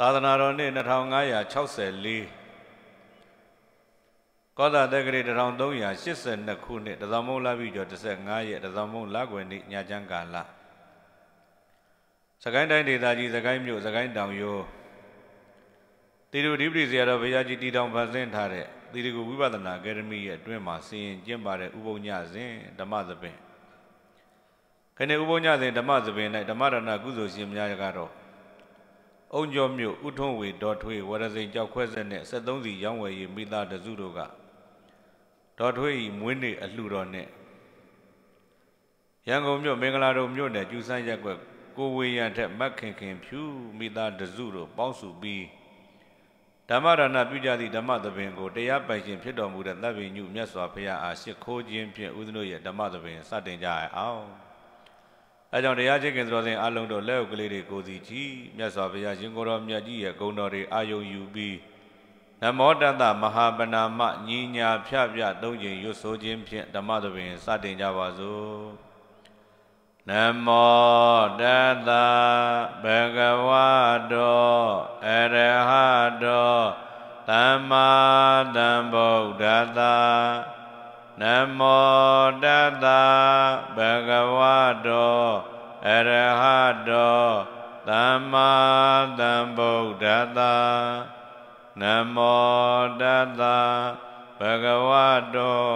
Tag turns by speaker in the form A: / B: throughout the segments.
A: သာသနာတော်နှစ်2564ကောသတက္ကရီ1382ခုနှစ်တဇမုံလပြီကျော်15ရက်တဇမုံလကွယ်နေ့ညချမ်းကာလစကိုင်းတိုင်းဒေသကြီးစကိုင်းမြို့စကိုင်းတောင်ရိုးတိရုဓိပတိဇာတော်ဘုရားကြီးတည်တောင်ဖန်ဆင်းထားတဲ့တိရကုဝိပဿနာအကယ်ဒမီရဲ့အတွင်းမှာစီရင်ကျင့်ပါတဲ့ဥပုံညစဉ်ဓမ္မသဘင်ခဏဥပုံညစဉ်ဓမ္မသဘင်၌ဓမ္မရဏကုသိုလ်ရှင်များကတော့အုံကျော်မြို့ဥထုံးဝေဒေါ်ထွေးဝရစိန်ကြောက်ခွဲဆက်နဲ့73စီရောင်းဝယ်ရေးမိသားတစုတို့ကဒေါ်ထွေးဤမွေးနေ့အလှတော်နဲ့ရန်ကုန်မြို့မင်္ဂလာတော်မြို့နယ်ကျူဆန်းရက်ွက်ကိုဝေရန်ထက်မတ်ခင်ခင်ဖြူမိသားတစုတို့ပေါင်းစုပြီးဓမ္မရဏပြုကြသည့်ဓမ္မသဘင်ကိုတရားပိုင်ရှင်ဖြစ်တော်မူတဲ့သဗ္ဗညုမြတ်စွာဘုရားအားရှ िख ိုးခြင်းဖြင့်ဦးဇနုရဲ့ဓမ္မသဘင်စတင်ကြရအောင်အဲကြောင့်တရားချစ်ခင်သူတော်စင်အလုံးတို့လက်ဥကလေးတွေကိုစီကြည်မြတ်စွာဘုရားရှင်ကိုတော်မြတ်ကြီးရဲ့ဂုဏ်တော်တွေအာယုံယူပြီးနမောတတမဟာပဏာမညီညာဖြဖြသုံးခြင်းရွတ်ဆိုခြင်းဖြင့်ဓမ္မသဘင်စတင်ကြပါစို့နမောတတဘဂဝတောအရဟတောသမ္မာသမ္ဗုဒ္ဓတ္တနမောတတဘဂဝတောအရဟတော သမ္မာသမ္ဗုဒ္ဓတာနမောတတဘဂဝတော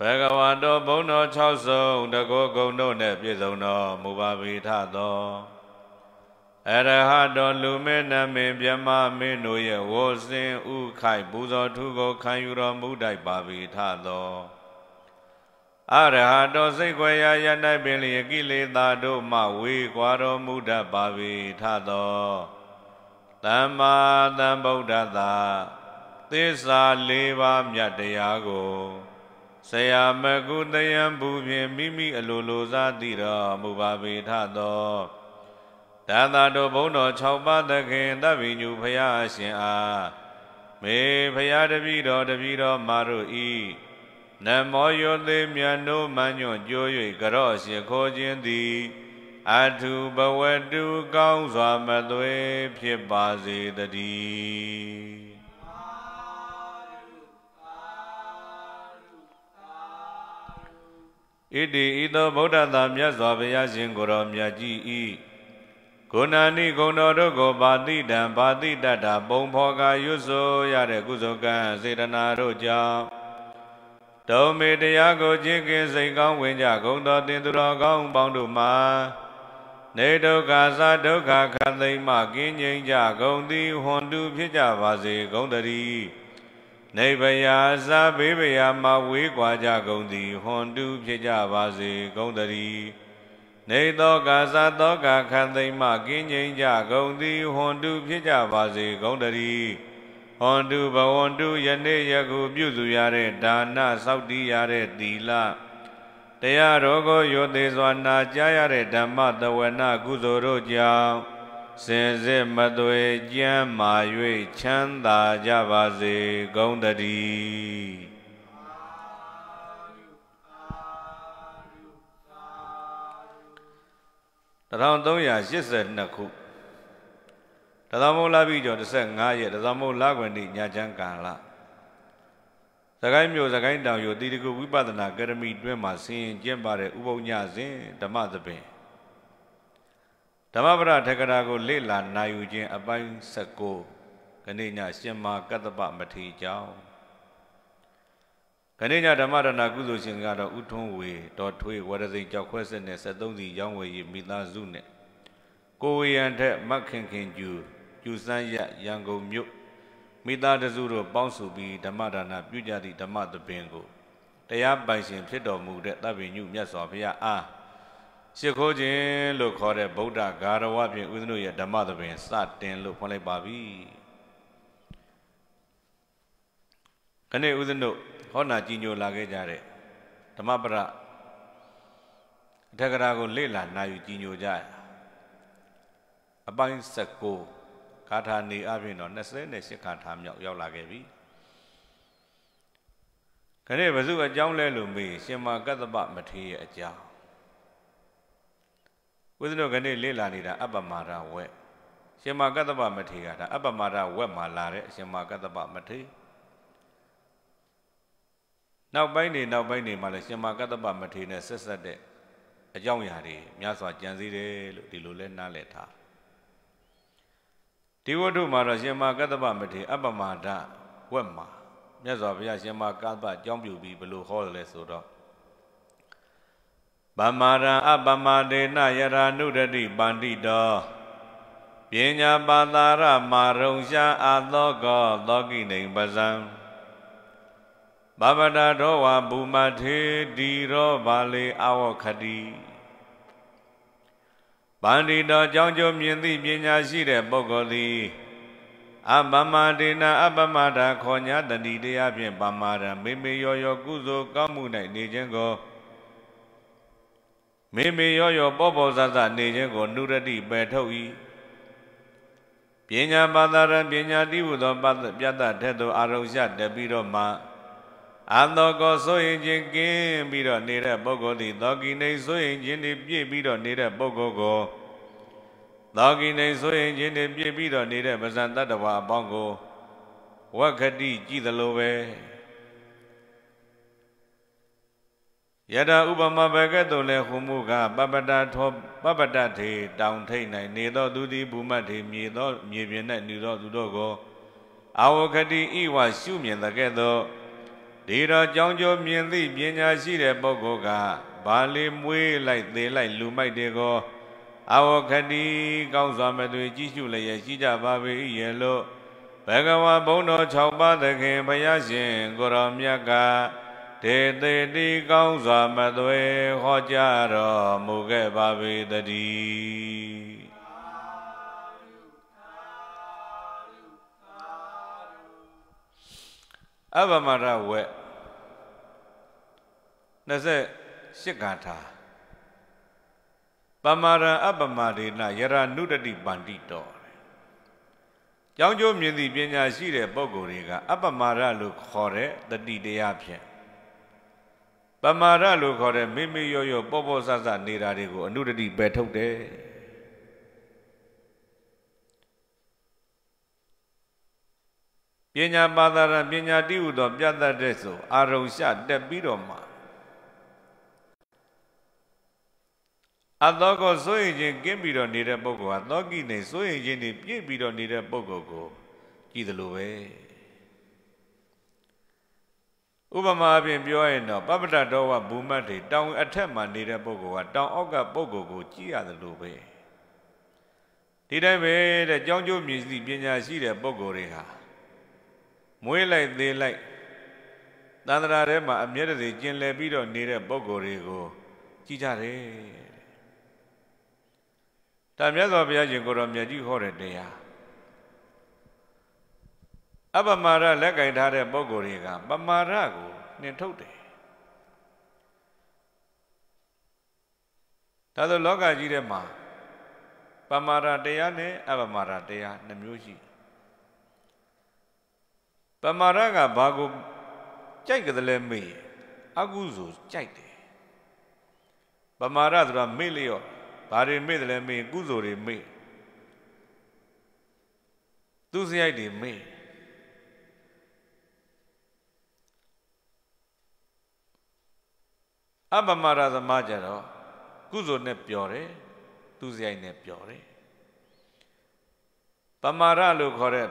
A: ဘဂဝါတော်ဘုံတော်၆စုံ တကောဂုံတို့နှင့်ပြည့်စုံတော်မူပါပေထသောအရဟတောလူမေနမေမြမမင်းတို့ရဲ့ဝေါ်စင်ဥခိုက်ပူဇော်ထုကိုခံယူတော်မူတိုက်ပါပေထသောအရဟတောစိတ်ခွေရာယနိုင်ပင်လျကိလေသာတို့မှဝေကွာတော်မူတတ်ပါပေထသောသမ္မာသမ္ဗုဒ္ဓသာသစ္စာ၄ပါးမြတ်တရားကိုဆရာမကုတယံဘူးဖြင့်မိမိအလိုလိုစားတည်တော်မူပါပေထသောဒါသာတို့ဘုံတော်၆ပါးသခင်တပိညုဖရာရှင်အားမေဖရာတပိတော်တပိတော်မာတို့ဤနမောယောသေးမြတ်တို့မညွန့်ကြိုး၍ကြတော့ရှိခိုးခြင်းသည် အထုဘဝတုကောင်းစွာမသွေဖြစ်ပါစေတည်းဣတိဤသောဗုဒ္ဓသာမြတ်စွာဘုရားရှင်ကိုယ်တော်မြတ်ကြီး၏ဂုဏာနိဂုဏတော်တို့ကိုပါတိတံပါတိတတ္တာ ပုံဖော်ကာရွတ်ဆိုရတဲ့ကုသိုလ်ကံ စေတနာတို့ကြောင့်ဒုံမေတရားကိုခြင်းကင်းစိတ်ကောင်းဝင်ကြဂုံတော်တင်သူတော်ကောင်းပေါင်းတို့မှာနေဒုက္ခသာဒုက္ခခသိမ့်မှကင်းငြိမ်းကြဂုံသည်ဟွန်တူဖြစ်ကြပါစေဂုံတည်းနိဗ္ဗယာသာဘေးဗယာမဝေးကွာကြဂုံသည်ဟွန်တူဖြစ်ကြပါစေဂုံတည်းနေသောကာသသောကာခန္သိမ့်မှကင်းငြိမ်းကြကုန်သည်ဟွန်တုဖြစ်ကြပါစေကုန်တည်းဟွန်တုဘဝန္တုယနေ့ယခုပြုစုရတဲ့ဒါနစောက်တည်ရတဲ့သီလတရားတော်ကိုယုံသေးစွာနာကြားရတဲ့ဓမ္မတဝနာကုသိုလ်တို့ကြောင့်စင်စစ်မသွေကြမ်းမာ၍ချမ်းသာကြပါစေကုန်တည်း1382ခုတသမုတ်လပြီကျော်15ရက်တသမုတ်လခွန်တိညချမ်းကာလသခိုင်းမြို့သခိုင်းတောင်မြို့တိတကုဝိပဿနာအကယ်ဒမီတွင်မှဆင်းရင်ကျင့်ပါတဲ့ဥပုံညစဉ်ဓမ္မသဘင်ဓမ္မပဒထက္ကရာကို လေ့လာနာယူခြင်း အပိုင်း19ခဏညရှင်မာကတ္တပမထေရကြောင့်ခဏိညာဓမ္မရဏကုသိုလ်ရှင်ကတော့ဥထွန်းဝေတော်ထွေးဝရစိန်ကြောက်ခွဲဆက်နဲ့73စီရောင်းဝယ်ရမိသားစုနဲ့ကိုဝေယံထက်မခင်ခင်ကျူကျူစန်းရရန်ကုန်မြို့မိသားတစုတို့ပေါင်းစုပြီးဓမ္မဒါနပြုကြသည့်ဓမ္မသဘင်ကိုတရားပိုင်ရှင်ဖြစ်တော်မူတဲ့တပ္ပိညုမြတ်စွာဘုရားအားရှ िख ိုးခြင်းလို့ခေါ်တဲ့ဗုဒ္ဓဂါရဝဖြင့်ဦးဇနုရဲ့ဓမ္မသဘင်စတင်လို့ဖွင့်လိုက်ပါပြီ။ခဏဦးဇနုဟောနာကြီးညိုလာခဲ့ကြတဲ့ဓမ္မပရအထက်ကရာကိုလေ့လာနာယူကြီးညိုကြရအပိုင်း19ကာထာနေအပြင်တော့28ကာထာမြောက်ရောက်လာခဲ့ပြီခရစ်ဘုစုအကြောင်းလဲလို့မေးရှင်မာကတ္တပမထေရအကြောင်းဦးဇနုကနေ့လေ့လာနေတာအပ္ပမာဒဝက်ရှင်မာကတ္တပမထေရဒါအပ္ပမာဒဝက်မှာလာတဲ့အရှင်မာကတ္တပမထေရနောက်ပိုင်းနေနောက်ပိုင်းနေမှာလည်းရှင်မကတ္တပမထေရနဲ့ဆက်ဆက်တဲ့အကြောင်းအရာတွေများစွာကြံစည်တယ်လို့ဒီလိုလဲနားလည်ထားဒီဝတ္ထုမှာတော့ရှင်မကတ္တပမထေရအပ္ပမာဒဝက်မှာမြတ်စွာဘုရားရှင်မကတ္တပကြောင်းပြုပြီးဘယ်လိုဟောတယ်လဲဆိုတော့ပမာရံအပမဒေနယရာနုဒတိပန္တိတောပညာပါတာရမာရုံရှာအာသောကောသောကိနေပဇံဘဗဒတော်ဝဘူမထေဒီရောဘာလေအဝခတိဗန္ဒီတော်ကြောင့်ကြုံမြင်သည့်ပညာရှိတဲ့ပုဂ္ဂိုလ်သည်အပမဒေနာအပမတာခေါညာတတိတရားဖြင့်ပမာဒမေမေရောရောကုသိုလ်ကောင်းမှု၌နေခြင်းကိုမေမေရောရောပောပောဇဇနေခြင်းကိုနုရတိပယ်ထုတ်၏ပညာပါဒရပညာတိဟုသောပတ္တပြတ္တထက်သို့အာရုံရှတပြီးတော့မှအသောကောစိုးရင်ချင်းကင်းပြီးတော့နေတဲ့ပုဂ္ဂိုလ်သည်သောကိနေစိုးရင်ချင်းတွေပြည့်ပြီးတော့နေတဲ့ပုဂ္ဂိုလ်ကိုသောကိနေစိုးရင်ချင်းတွေပြည့်ပြီးတော့နေတဲ့ပဇံတတ္တဝါအပေါင်းကိုဝက္ခတိကြည်သလိုပဲယတဥပမာဘကဲ့သို့လည်းဟူမူကပပတထောပပတထေတောင်ထိတ်၌နေသောသူသည်ဘူမထေမြေသော မြေပြင်၌နေသောသူတို့ကိုအာဝခတိဤဝရှုမြင်သကဲ့သို့ဒေတော်ကြောင်းကျော်မြင်သည့်ပညာရှိတဲ့ပုဂ္ဂိုလ်ကဘာလီမွေးလိုက်သေးလိုက်လူမိုက်တွေကိုအဝခတိကောင်းစွာမသွေကြည့်ရှုလျက်ရှိကြပါ၏ရဲ့လို့ဘဂဝါဘုံတော်၆ပါးသခင်ဘုရားရှင်ကိုရောမြတ်ကဒေသေတိကောင်းစွာမသွေဟောကြားတော်မူခဲ့ပါပေတည်းအပမရဝက်28ဂါထာပမာရံအပမဒေနယရနုတတိပန္တိတော်ကြောင်းကျိုးမြင်သည့်ပညာရှိတဲ့ပုဂ္ဂိုလ်တွေက အပမာရလို့ခေါ်တဲ့တတိတရားဖြင့်ပမာရလို့ခေါ်တဲ့မိမိရောရော ပေါ်ပေါ်ဆဆနေတာတွေကိုအနုတတိပယ်ထုတ်တယ်ပညာပါဒရပညာတိဟုသောပြတ်တတ်တဲ့ဆိုအာရုံရှတက်ပြီးတော့မှအသောကိုစိုးရင်ချင်းကင်းပြီးတော့နေတဲ့ပုဂ္ဂိုလ်ဟာသောကိနေစိုးရင်ချင်းနေပြည့်ပြီးတော့နေတဲ့ပုဂ္ဂိုလ်ကိုကြည့်သလိုပဲဥပမာအပြင်ပြောရင်တော့ပပတတော်ဝဘူမတ်တွေတောင်အထက်မှာနေတဲ့ပုဂ္ဂိုလ်ကတောင်အောက်ကပုဂ္ဂိုလ်ကိုကြည့်ရသလိုပဲဒီတိုင်းပဲတဲ့ကြောင်းကျိုးမြည်စီပညာရှိတဲ့ပုဂ္ဂိုလ်တွေဟာမွေးလိုက်သေးလိုက်သန္တရာထဲမှာအမျက်တစေကျင်လည်ပြီးတော့နေတဲ့ပုံကိုယ်တွေကိုကြည်ကြတယ်တာမြတ်စွာဘုရားရှင်ကိုတော်မြတ်ကြီးဟောတဲ့တရားအပမာရလက်ကင်ထားတဲ့ပုံကိုယ်တွေက ပမာရကိုနှင်ထုတ်တယ်ဒါဆိုလောကကြီးထဲမှာပမာရတရားနဲ့အပမာရတရားနှစ်မျိုးရှိပမာရကဘာကိုကြိုက်ကြတယ်လဲမေ့အကုသိုလ်ကြိုက်တယ်ပမာရဆိုတာမေ့လျော့ဘာတွေမေ့တယ်လဲမေ့ကုသိုလ်တွေမေ့သူစရိုက်တွေမေ့အပမရသမကြတော့ကုသိုလ်နဲ့ပြောတယ်သူစရိုက်နဲ့ပြောတယ်ပမာရလို့ခေါ်တဲ့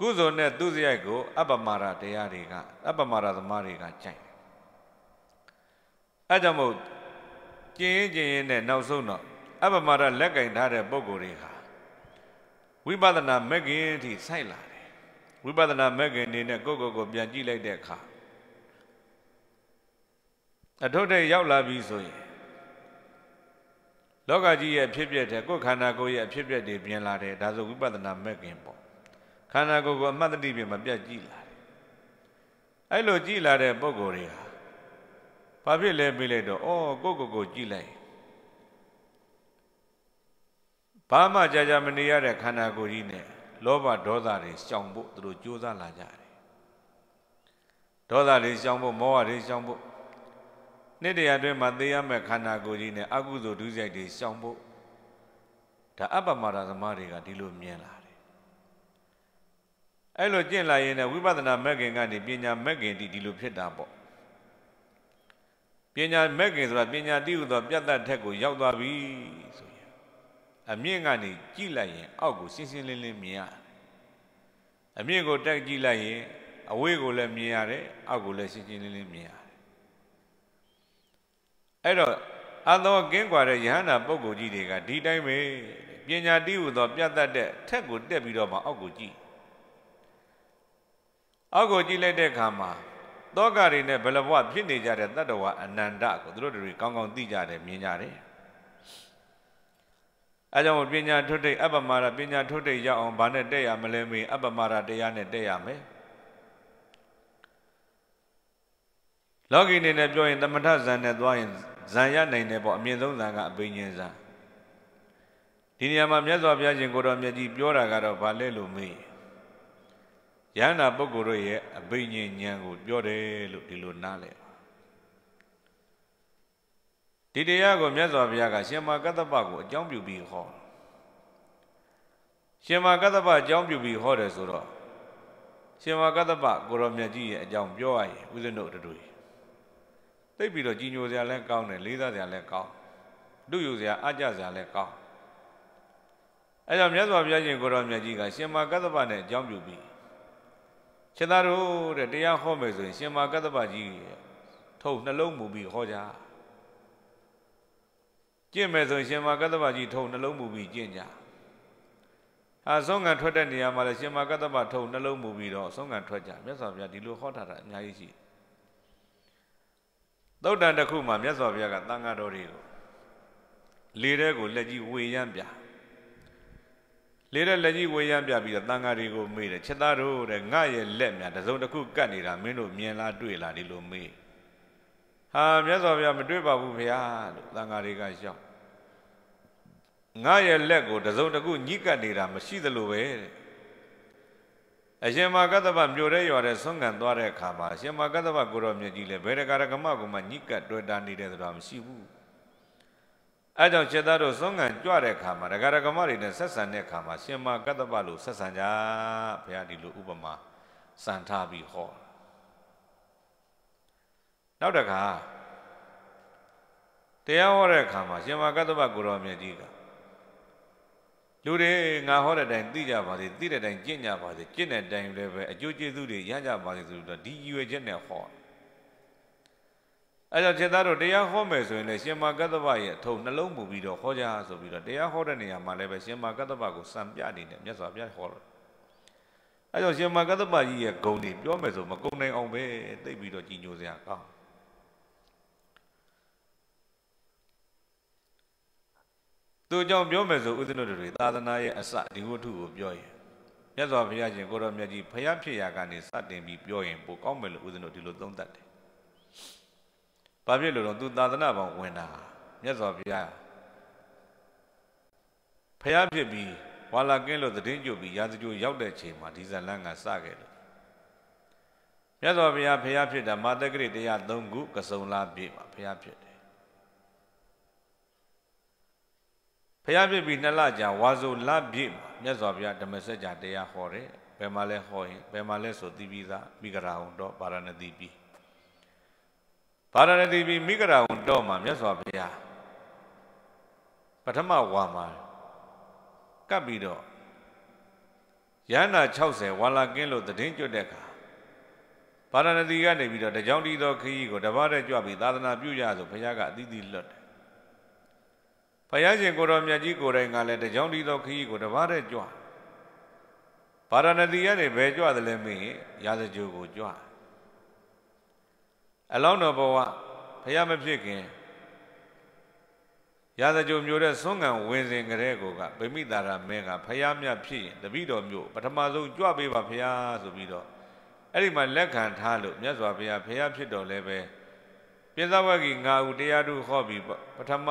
A: ကုသိုလ်နဲ့သူစရိုက်ကိုအပ္ပမာရတရားတွေက အပ္ပမာရသမားတွေကကြိုက်တယ်အဲကြောင့်မို့ကျင်ရင်ကျင်ရင်နဲ့နောက်ဆုံးတော့အပ္ပမာရလက်ကင်ထားတဲ့ပုံကိုယ်တွေဟာဝိပဿနာမဂ်ခင်အထိဆိုက်လာတယ်ဝိပဿနာမဂ်ခင်နေနဲ့ကိုယ့်ကိုယ်ကိုပြန်ကြည့်လိုက်တဲ့အခါအထုတ်တဲ့ရောက်လာပြီဆိုရင်လောကကြီးရဲ့ဖြစ်ပျက်တဲ့ကိုယ်ခန္ဓာကိုယ်ရဲ့ဖြစ်ပျက်တွေပြင်လာတယ်ဒါဆိုဝိပဿနာမဂ်ခင်ပေါ့ခန္ဓာကိုယ်ကိုအမှတ်တတိဖြင့်မပြတ်ကြည့်လာတယ်အဲ့လိုကြည့်လာတဲ့ပုံကိုယ်တွေဟာဘာဖြစ်လဲမေးလိုက်တော့အော်ကိုကိုကိုကြည့်လိုက်ဘာမှကြာကြာမနေရတဲ့ခန္ဓာကိုယ်ကြီးနဲ့လောဘဒေါသတွေရှောင်ဖို့သူတို့ကြိုးစားလာကြတယ်ဒေါသတွေရှောင်ဖို့မောဟတွေရှောင်ဖို့နှစ်တရာအတွင်းမှာသိရမဲ့ခန္ဓာကိုယ်ကြီးနဲ့အကုသိုလ်ဒုစရိုက်တွေရှောင်ဖို့ဒါအပ္ပမဒသမားတွေကဒီလိုမြင်လာအဲ့လိုကျင့်လာရင်လည်းဝိပဿနာမက်ခင်ကနေပညာမက်ခင်တိဒီလိုဖြစ်တာပေါ့ပညာမက်ခင်ဆိုတာပညာတိဟုသောပြတ်တတ်ထက်ကိုရောက်သွားပြီဆိုရင်အမြင့်ကနေကြည့်လိုက်ရင်အောက်ကိုရှင်းရှင်းလင်းလင်းမြင်ရအမြင့်ကို တက်ကြည့်လိုက်ရင်အဝေးကိုလည်းမြင်ရတယ်အောက်ကိုလည်းရှင်းရှင်းလင်းလင်းမြင်ရတယ်အဲ့တော့အသောကင်းကွာတဲ့ယဟန္တာပုဂ္ဂိုလ်ကြီးတွေကဒီတိုင်းပဲပညာတိဟုသော ပြတ်တတ်တဲ့ထက်ကိုတက်ပြီးတော့မှအောက်ကိုကြည့်အောက်ကိုကြည့်လိုက်တဲ့အခါမှာတောကတွေနဲ့ဘလဘဝဖြစ်နေကြတဲ့တတ္တဝါအနန္တကိုသူတို့တွေကောင်းကောင်းသိကြတယ်မြင်ကြတယ်အဲကြောင့်ပညာထွတ်ထိပ်အပ္ပမာရပညာထွတ်ထိပ်ရအောင်ဘာနဲ့တက်ရမလဲမေးအပ္ပမာရတရားနဲ့တက်ရမယ်လောကီနေနဲ့ပြောရင်သမထဇန်နဲ့သွားရင်ဇန်ရနိုင်တယ်ပေါ့အမြင့်ဆုံးဇန်ကအပိညာဇန်ဒီနေရာမှာမြတ်စွာဘုရားရှင်ကိုတော်မြတ်ကြီးပြောတာကတော့ဗာလဲလို့မေးယန္တာပုဂ္ဂိုလ်တို့ရဲ့အဘိညာဉ်ဉာဏ်ကိုပြောတယ်လို့ဒီလိုနားလည်ဒီတရားကိုမြတ်စွာဘုရားကရှင်မကတ္တပကိုအကြောင်းပြုပြီးဟောရှင်မကတ္တပအကြောင်းပြုပြီးဟောတယ်ဆိုတော့ရှင်မကတ္တပကိုရောမြတ်ကြီးရဲ့အကြောင်းပြောရရင်ဦးဇင်းတို့တို့သိပြီးတော့ကြီးညိုစရာလည်းကောင်းတယ်လေးစားစရာလည်းကောင်းလူယူစရာအကြစရာလည်းကောင်းအဲကြောင့်မြတ်စွာဘုရားရှင်ကိုရောမြတ်ကြီးကရှင်မကတ္တပနဲ့အကြောင်းပြုပြီးရှင်သာတို့တဲ့တရားဟောမယ်ဆိုရင် ရှင်မာကတ္တပကြီးထုတ်နှလုံးမူပြီးဟောကြကျင့်မယ်ဆိုရင်ရှင်မာကတ္တပကြီးထုတ်နှလုံးမူပြီးကျင့်ကြအာဆုံးကံထွက်တဲ့နေရာမှာလည်းရှင်မာကတ္တပထုတ်နှလုံးမူပြီးတော့ဆုံးကံထွက်ကြမြတ်စွာဘုရားဒီလိုဟောထားတာအများကြီးရှိသုတ်တန်တစ်ခုမှာမြတ်စွာဘုရားကသံဃာတော်တွေကိုလေထဲကိုလက်ကြီးဝေရမ်းပြာလေးတဲ့လက်ကြီးဝေးရမ်းပြပြီးတော့တန်ဃာတွေကိုမေးတယ်ချစ်သားတို့တဲ့ငါရဲ့လက်များတစုံတစ်ခုကတ်နေတာမင်းတို့မြင်လားတွေ့လားဒီလိုမေးဟာမြတ်စွာဘုရားမတွေ့ပါဘူးဗျာလို့တန်ဃာတွေကရှောက်ငါရဲ့လက်ကိုတစုံတစ်ခုညှိကပ်နေတာမရှိသလိုပဲတဲ့အရှင်မကတ္တဗမြို့ရဲရွာတဲ့ဆွမ်းကန်သွားတဲ့အခါမှာအရှင်မကတ္တဗကိုရောမြတ်ကြီးလည်းဘယ်တကာရကမကိုမှညှိကပ်တွေ့တာနေတယ်ဆိုတာမရှိဘူးအဲကြောင့်ချက်သားတို့ဆုံးငံကြွတဲ့ခါမှာဒကာဒကမတွေနဲ့ဆက်ဆံတဲ့ခါမှာရှင်မကတ္တပလို့ဆက်ဆံကြဘုရားဒီလိုဥပမာစံထားပြီးဟောနောက်တခါတရားဟောတဲ့အခါမှာရှင်မကတ္တပကိုရောမြတ်ကြီးကလူတွေငါဟောတဲ့အတိုင်းသိကြပါစေသိတဲ့အတိုင်းကျင့်ကြပါစေကျင့်တဲ့အတိုင်းလည်းပဲအကျိုးကျေးဇူးတွေရကြပါစေဆိုတော့ဒီရွယ်ချက်နဲ့ဟောတယ်အဲကြောင့်ခြေသားတို့တရားဟောမယ်ဆိုရင်လည်းရှင်မကတ္တဗရဲ့အထုံနှလုံးမူပြီးတော့ဟောကြားဆိုပြီးတော့တရားဟောတဲ့နေရာမှာလည်းပဲရှင်မကတ္တဗကိုစံပြနေတယ်မြတ်စွာဘုရားဟောတယ်အဲကြောင့်ရှင်မကတ္တဗကြီးရဲ့ဂုဏ်တွေပြောမယ်ဆိုမကုန်နိုင်အောင်ပဲသိပြီးတော့ကြီးညိုစရာကောင်းသူကြောင့်ပြောမယ်ဆိုဥဒ္ဓနတို့တွေသာသနာရဲ့အစဒီဝတ္ထုကိုပြောရင်မြတ်စွာဘုရားရှင်ကိုရောမြတ်ကြီးဘုရားဖြစ်ရာကနေစတင်ပြီးပြောရင်ပိုကောင်းမယ်လို့ဥဒ္ဓနဒီလိုသုံးသပ်တယ်ဘာဖြစ်လို့တော့သူသာသနာပေါင်းဝင်တာမြတ်စွာဘုရားဖျားဖြစ်ပြီးဝါလာကင်းလို့သတင်းကြိုပြီးရာဇကြိုရောက်တဲ့အချိန်မှာဒီဇလန်ကစခဲ့လို့မြတ်စွာဘုရားဖျားဖြစ်တာမာတက္ကရိတရား3ခုကစုံလာပြည့်ပါဖျားဖြစ်တယ်ဖျားဖြစ်ပြီးနှစ်လကြာဝါဆိုလပြည့်မှာမြတ်စွာဘုရားဓမ္မစကြာတရားဟောတယ်ဘယ်မှာလဲဟောရင်ဘယ်မှာလဲဆိုသိပြီးသားမိဂရာဟုံတော့ပါရဏသီပြီးဗာရာဏသီပြည်မိဂရာဝန်တော်မှာမြတ်စွာဘုရားပထမဝါမှာကပ်ပြီးတော့ရဟန္တာ60ဝါလာကင်းလို့တည်င်းကျွတ်တဲ့အခါဗာရာဏသီကနေပြီးတော့တကြောင်တီသောခရီးကိုတပါးတည်းကြွပြီးသာသနာပြုရဆိုဘုရားကအသီးသီးလွတ်တယ်။ဘုရားရှင်ကိုတော်မြတ်ကြီးကိုယ်တိုင်ကလည်းတကြောင်တီသောခရီးကိုတပါးတည်းကြွဗာရာဏသီကနေဘယ်ကြွတယ်လဲမင်းရာဇဂျိုကိုကြွတယ်အလောင်းတော်ဘဝဖယားမဖြစ်ခင်ရာဇကြုံမျိုးတဲ့ဆွမ်းကံဝင်စဉ်ကလေးကိုကဗိမိတာရမင်းကဖယားမြဖြစ်ရင်တပိတော်မျိုးပထမဆုံးကြွပေးပါဖယားဆိုပြီးတော့အဲ့ဒီမှာလက်ခံထားလို့မြတ်စွာဘုရားဖယားဖြစ်တော်လဲပဲပြဇဝကီ၅ဦးတရားတို့ဟောပြီးပထမ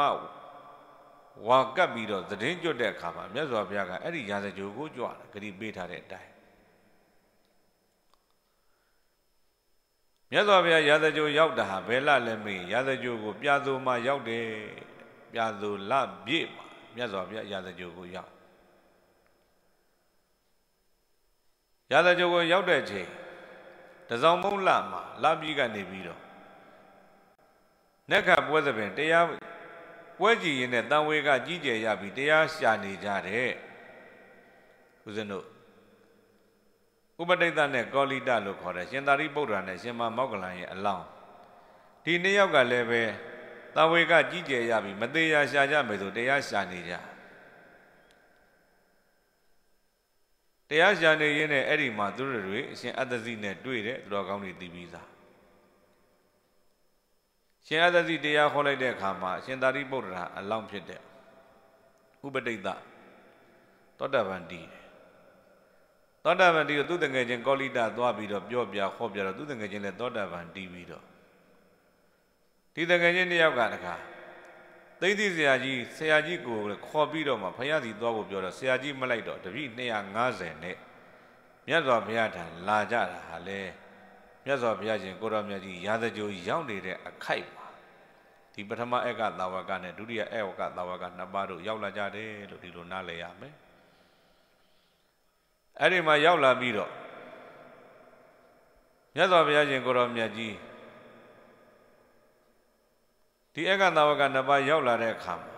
A: ဝါကပ်ပြီးတော့သတင်းကြွတဲ့အခါမှာမြတ်စွာဘုရားကအဲ့ဒီရာဇကြုံကိုကြွတယ်ဂတိပေးထားတဲ့အတိုင်းမြတ်စွာဘုရားရာဇကြိုရောက်တာဟာဘယ်လလဲမေးရာဇကြိုကို ပြာသူမှာရောက်တယ်ပြာသူလပြည့်မှာမြတ်စွာဘုရားရာဇကြိုကိုရောက်ရာဇကြိုကိုရောက်တဲ့ချိန်တစောင်းမုံလမှာလပြည့်ကနေပြီးတော့နက္ခပွဲသဖြင့်တရားပွဲကြည်ရင်နဲ့တန်ဝေကကြီးကျယ်ရပြီးတရားရှာနေကြတဲ့ဦးဇင်းတို့ဥပတိတ္တနဲ့ကောလိတလို့ခေါ်တယ်ရှင်သာရိပုတ္တရာနဲ့ရှင်မမောကလန်ရဲ့အလောင်းဒီနှစ်ယောက်ကလည်းပဲတာဝေကကြီးကျယ်ရပြီမသေးရရှာကြမယ်ဆိုတရားရှာနေကြတရားရှာနေရင်းနဲ့အဲ့ဒီမှာသူတို့တွေအရှင်အတ္တသိနဲ့တွေ့တယ်သူတော်ကောင်းတွေသိပြီးသားရှင်အတ္တသိတရားခေါ်လိုက်တဲ့အခါမှာရှင်သာရိပုတ္တရာအလောင်းဖြစ်တဲ့ဥပတိတ္တသောတပန်တည်သောတာပန်တီကိုသူ့တငယ်ချင်းကောလိတသွားပြီးတော့ပြောပြဟောပြတော့သူ့တငယ်ချင်းလည်းသောတာပန်တီးပြီးတော့ဒီတငယ်ချင်းတယောက်ကတခါသိသိဆရာကြီးဆရာကြီးကိုခေါ်ပြီးတော့မှဘုရားစီသွားဖို့ပြောတော့ဆရာကြီးမလိုက်တော့တပည့်250နဲ့မြတ်စွာဘုရားထံလာကြတာဟာလေမြတ်စွာဘုရားရှင်ကိုရောင်မြတ်ကြီးရာဇကြိုရောက်နေတဲ့အခိုက်မှာဒီပထမအက္ခသာဝကနဲ့ဒုတိယအက္ခသာဝကနှစ်ပါးတို့ရောက်လာကြတယ်လို့ဒီလိုနားလည်ရမယ်အဲ့ဒီမှာရောက်လာပြီးတော့မြတ်စွာဘုရားရှင်ကိုရောမြတ်ကြီးဒီအက္ခသာဝကနှစ်ပါးရောက်လာတဲ့အခါမှာ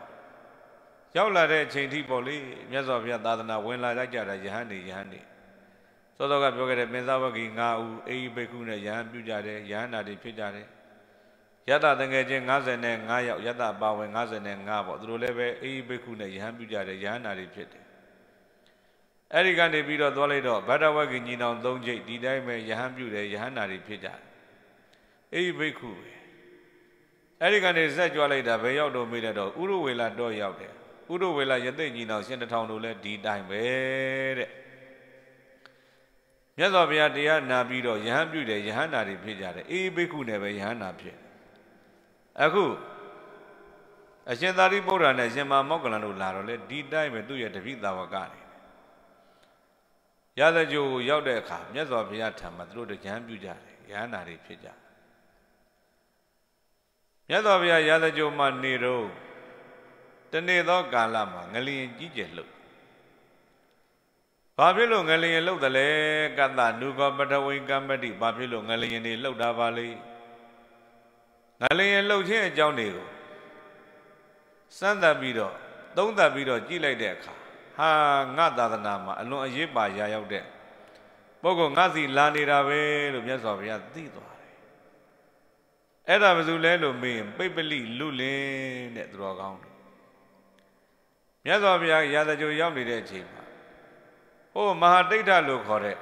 A: ရောက်လာတဲ့အချိန်ထိပေါ့လေမြတ်စွာဘုရားသာသနာဝင်လာကြတာယဟန်နေယဟန်နေစောစောကပြောခဲ့တဲ့မင်းသားဝကီ၅ဦးအေအိဘိက္ခုနဲ့ယဟန်ပြုကြတယ်ယဟန်နာတွေဖြစ်ကြတယ်ယတတငယ်ချင်း95ယောက်ယတပါဝင်95ပေါ့သူတို့လည်းပဲအေအိဘိက္ခုနဲ့ယဟန်ပြုကြတယ်ယဟန်နာတွေဖြစ်တယ်အဲ့ဒီကနေပြီးတော့သွားလိုက်တော့ဗဒ္ဒဝဂ္ဂညီနောင်၃ချိတ်ဒီတိုင်းပဲယဟန်ပြုတယ်ယဟန်နာတွေဖြစ်ကြတယ်အိဘိက္ခုပဲအဲ့ဒီကနေဇက်ကြွလိုက်တာဘယ်ရောက်တော့မေးလိုက်တော့ဥရဝေလာတော့ရောက်တယ်ဥရဝေလာယသိညီနောင်ရှင်တထောင်တို့လည်းဒီတိုင်းပဲတဲ့မြတ်စွာဘုရားတရားနာပြီးတော့ယဟန်ပြုတယ်ယဟန်နာတွေဖြစ်ကြတယ်အိဘိက္ခုနဲ့ပဲယဟန်နာဖြစ်အခုအရှင်သာရိပုတ္တရာနဲ့ရှင်မမောကလန်တို့လာတော့လေဒီတိုင်းပဲသူ့ရဲ့တပိသာဝကတွေရာဇဂိုကိုရောက်တဲ့အခါမြတ်စွာဘုရားထံမှာသူတို့တရားပြုကြတယ်ရဟန္တာတွေဖြစ်ကြမြတ်စွာဘုရားရာဇဂိုမှာနေတော့တနေ့သောကာလမှာငလျင်ကြီးကျယ်လှုပ်ဘာဖြစ်လို့ငလျင်လှုပ်တယ်လဲကတ္တနုကောပထဝိကမ္မတိဘာဖြစ်လို့ငလျင်တွေလှုပ်တာပါလဲငလျင်လှုပ်ခြင်းအကြောင်းတွေကိုစမ်းသပ်ပြီးတော့သုံးသပ်ပြီးတော့ကြည့်လိုက်တဲ့အခါဟာငါသာသနာမှာအလွန်အရေးပါရာရောက်တဲ့ပုဂ္ဂိုလ်ငါစီလာနေတာပဲလို့မြတ်စွာဘုရားသိသွားတယ်။အဲ့ဒါဘာလို့လဲလို့မေးရင်ပိပလိလူလင်းတဲ့သူတော်ကောင်းမြတ်စွာဘုရားရာဇကြိုရောက်နေတဲ့အချိန်မှာဟိုမဟာတိဋ္ဌလို့ခေါ်တဲ့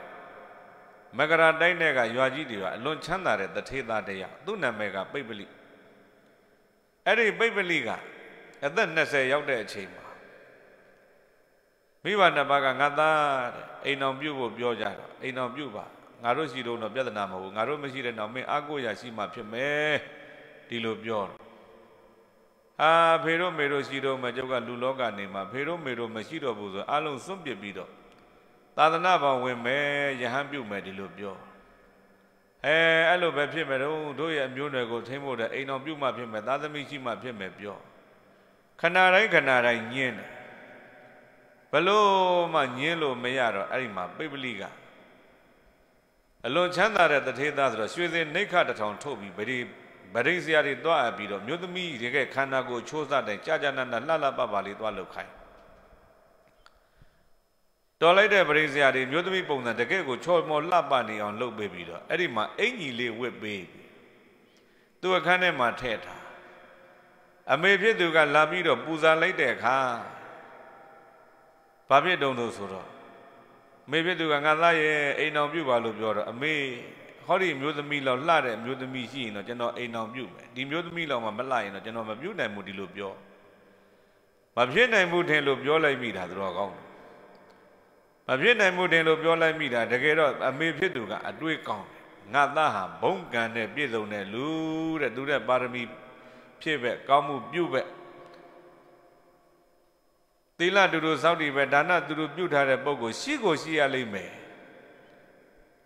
A: မကရာတိုင်းတဲ့ကရွာကြီးတွေကအလွန်ချမ်းသာတဲ့တထေသားတရားသူ့နာမည်ကပိပလိအဲ့ဒီပိပလိကအသက်20ရောက်တဲ့အချိန်မှာမိဘနှစ်ပါးကငါသားတဲ့အိမ်အောင်ပြုတ်ဖို့ပြောကြတော့အိမ်အောင်ပြုတ်ပါငါတို့ရှိတော့တော့ပြဿနာမဟုတ်ဘူးငါတို့မရှိတဲ့နောက်မင်းအကိုရာရှိမှဖြစ်မယ်ဒီလိုပြောတော့ဟာဖေတို့မေတို့ရှိတော့မှကျောက်ကလူလောကနေမှာဖေတို့မေတို့မရှိတော့ဘူးဆိုအလုံးစွန့်ပစ်ပြီးတော့သာသနာ့ဘောင်ဝင်မယ်ယဟန်ပြုတ်မယ်ဒီလိုပြောအဲအဲ့လိုပဲဖြစ်မယ်တော့တို့ရဲ့အမျိုးနွယ်ကိုထိမ့်ဖို့တဲ့အိမ်အောင်ပြုတ်မှဖြစ်မယ်သာသမီရှိမှဖြစ်မယ်ပြောခဏတိုင်းခဏတိုင်းညင်းတယ်လို့မှညင်းလို့မရတော့အဲ့ဒီမှာပိပလိကအလွန်ချမ်းသာတဲ့တထေသားဆိုတော့ရွှေစင်နှိခတထောင်ထုတ်ပြီးဗရိဗရိစရာတွေတွားအပ်ပြီးတော့မြို့သမီးတွေကခန္ဓာကိုချိုးစတဲ့ကြာကြာနာနာလှလှပပလေးတွားလုပ်ခိုင်းတော်လိုက်တဲ့ပရိစရာတွေမြို့သမီးပုံစံတကယ့်ကိုချော်မော်လှပနေအောင်လုပ်ပေးပြီးတော့အဲ့ဒီမှာအင်ကြီးလေးဝတ်ပေးပြီးသူ့အခန်းထဲမှာထည့်ထားအမေဖြစ်သူကလာပြီးတော့ပူဇော်လိုက်တဲ့အခါဘာဖြစ်တုံလို့ဆိုတော့မေဖြစ်သူကငါသားရဲ့အိမ်အောင်ပြုတ်ပါလို့ပြောတော့အမေဟောဒီမျိုးသမီးလောက်လှတဲ့မျိုးသမီးရှိရင်တော့ကျွန်တော်အိမ်အောင်ပြုတ်မယ်ဒီမျိုးသမီးလောက်မှမလှရင်တော့ကျွန်တော်မပြုတ်နိုင်ဘူးဒီလိုပြောမဖြစ်နိုင်ဘူးထင်လို့ပြောလိုက်မိတာသူတော်ကောင်းမဖြစ်နိုင်ဘူးတင်လို့ပြောလိုက်မိတာတကယ်တော့အမေဖြစ်သူကအတွေ့ကောင်းငါသားဟာဘုံကံနဲ့ပြည့်စုံတဲ့လူတဲ့သူတဲ့ပါရမီဖြစ်ပဲကောင်းမှုပြုပဲ့သီလတူတူစောင့်တည်ပဲဒါနတူတူပြုထားတဲ့ပုံကိုရှိကိုရှိရလိမ့်မယ်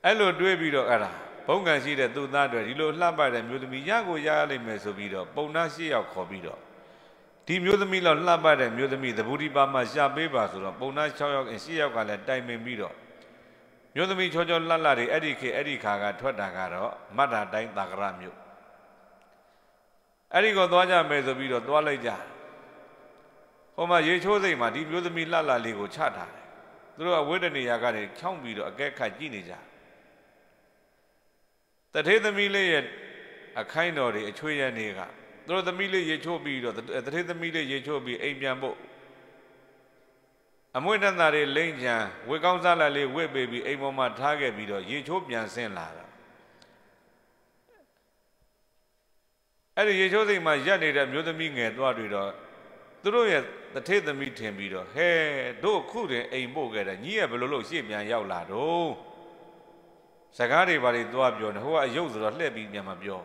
A: အဲ့လိုတွေးပြီးတော့အဲ့ဒါဘုံကံရှိတဲ့သူသားတွေဒီလိုလှပတဲ့မျိုးသမီးရကိုရရလိမ့်မယ်ဆိုပြီးတော့ပုံနာရှိရောက်ခေါ်ပြီးတော့ဒီမျိုးသမီးလောက်လှပတဲ့မျိုးသမီးသဘူဒီပါမှာရှာပေးပါဆိုတော့ပုံနာ6ယောက်7ယောက်ကလည်းတိုင်ပင်ပြီးတော့မျိုးသမီးချောချောလှလှတွေအဲ့ဒီခေအဲ့ဒီခါကထွက်တာကတော့မတ္တာတိုင်းသာကရမြို့အဲ့ဒီကိုသွားကြမယ်ဆိုပြီးတော့သွားလိုက်ကြတယ်ဟိုမှာရေချိုးစိတ်မှာဒီမျိုးသမီးလှလှလေးကိုချထားတယ်သူတို့ကဝိတ္တနေရာကနေချောင်းပြီးတော့အကဲခတ်ကြည့်နေကြတထေးသမီးလေးရဲ့အခိုင်တော်တွေအချွေရန်တွေကသူတို့သမီးလေးရေချိုးပြီးတော့တထေးသမီးလေးရေချိုးပြီးအိမ်ပြန်ဖို့အမွေတန်တာတွေလိမ့်ကြံဝေကောင်းစားလာလေးဝစ်ပေးပြီးအိမ်ပေါ်မှာထားခဲ့ပြီးတော့ရေချိုးပြန်ဆင်းလာတာအဲ့ဒီရေချိုးစိမ်မှာရက်နေတဲ့မျိုးသမီးငယ်သွားတွေ့တော့သူတို့ရဲ့တထေသမီးထင်ပြီးတော့ဟဲတို့ခုတင်အိမ်ပို့ခဲ့တာညီးရဘလို့လို့ရှေ့ပြန်ရောက်လာတော့စကားတွေဘာတွေသွားပြောနေဟိုကအယုတ်ဆိုတော့လှည့်ပြီးပြန်မပြော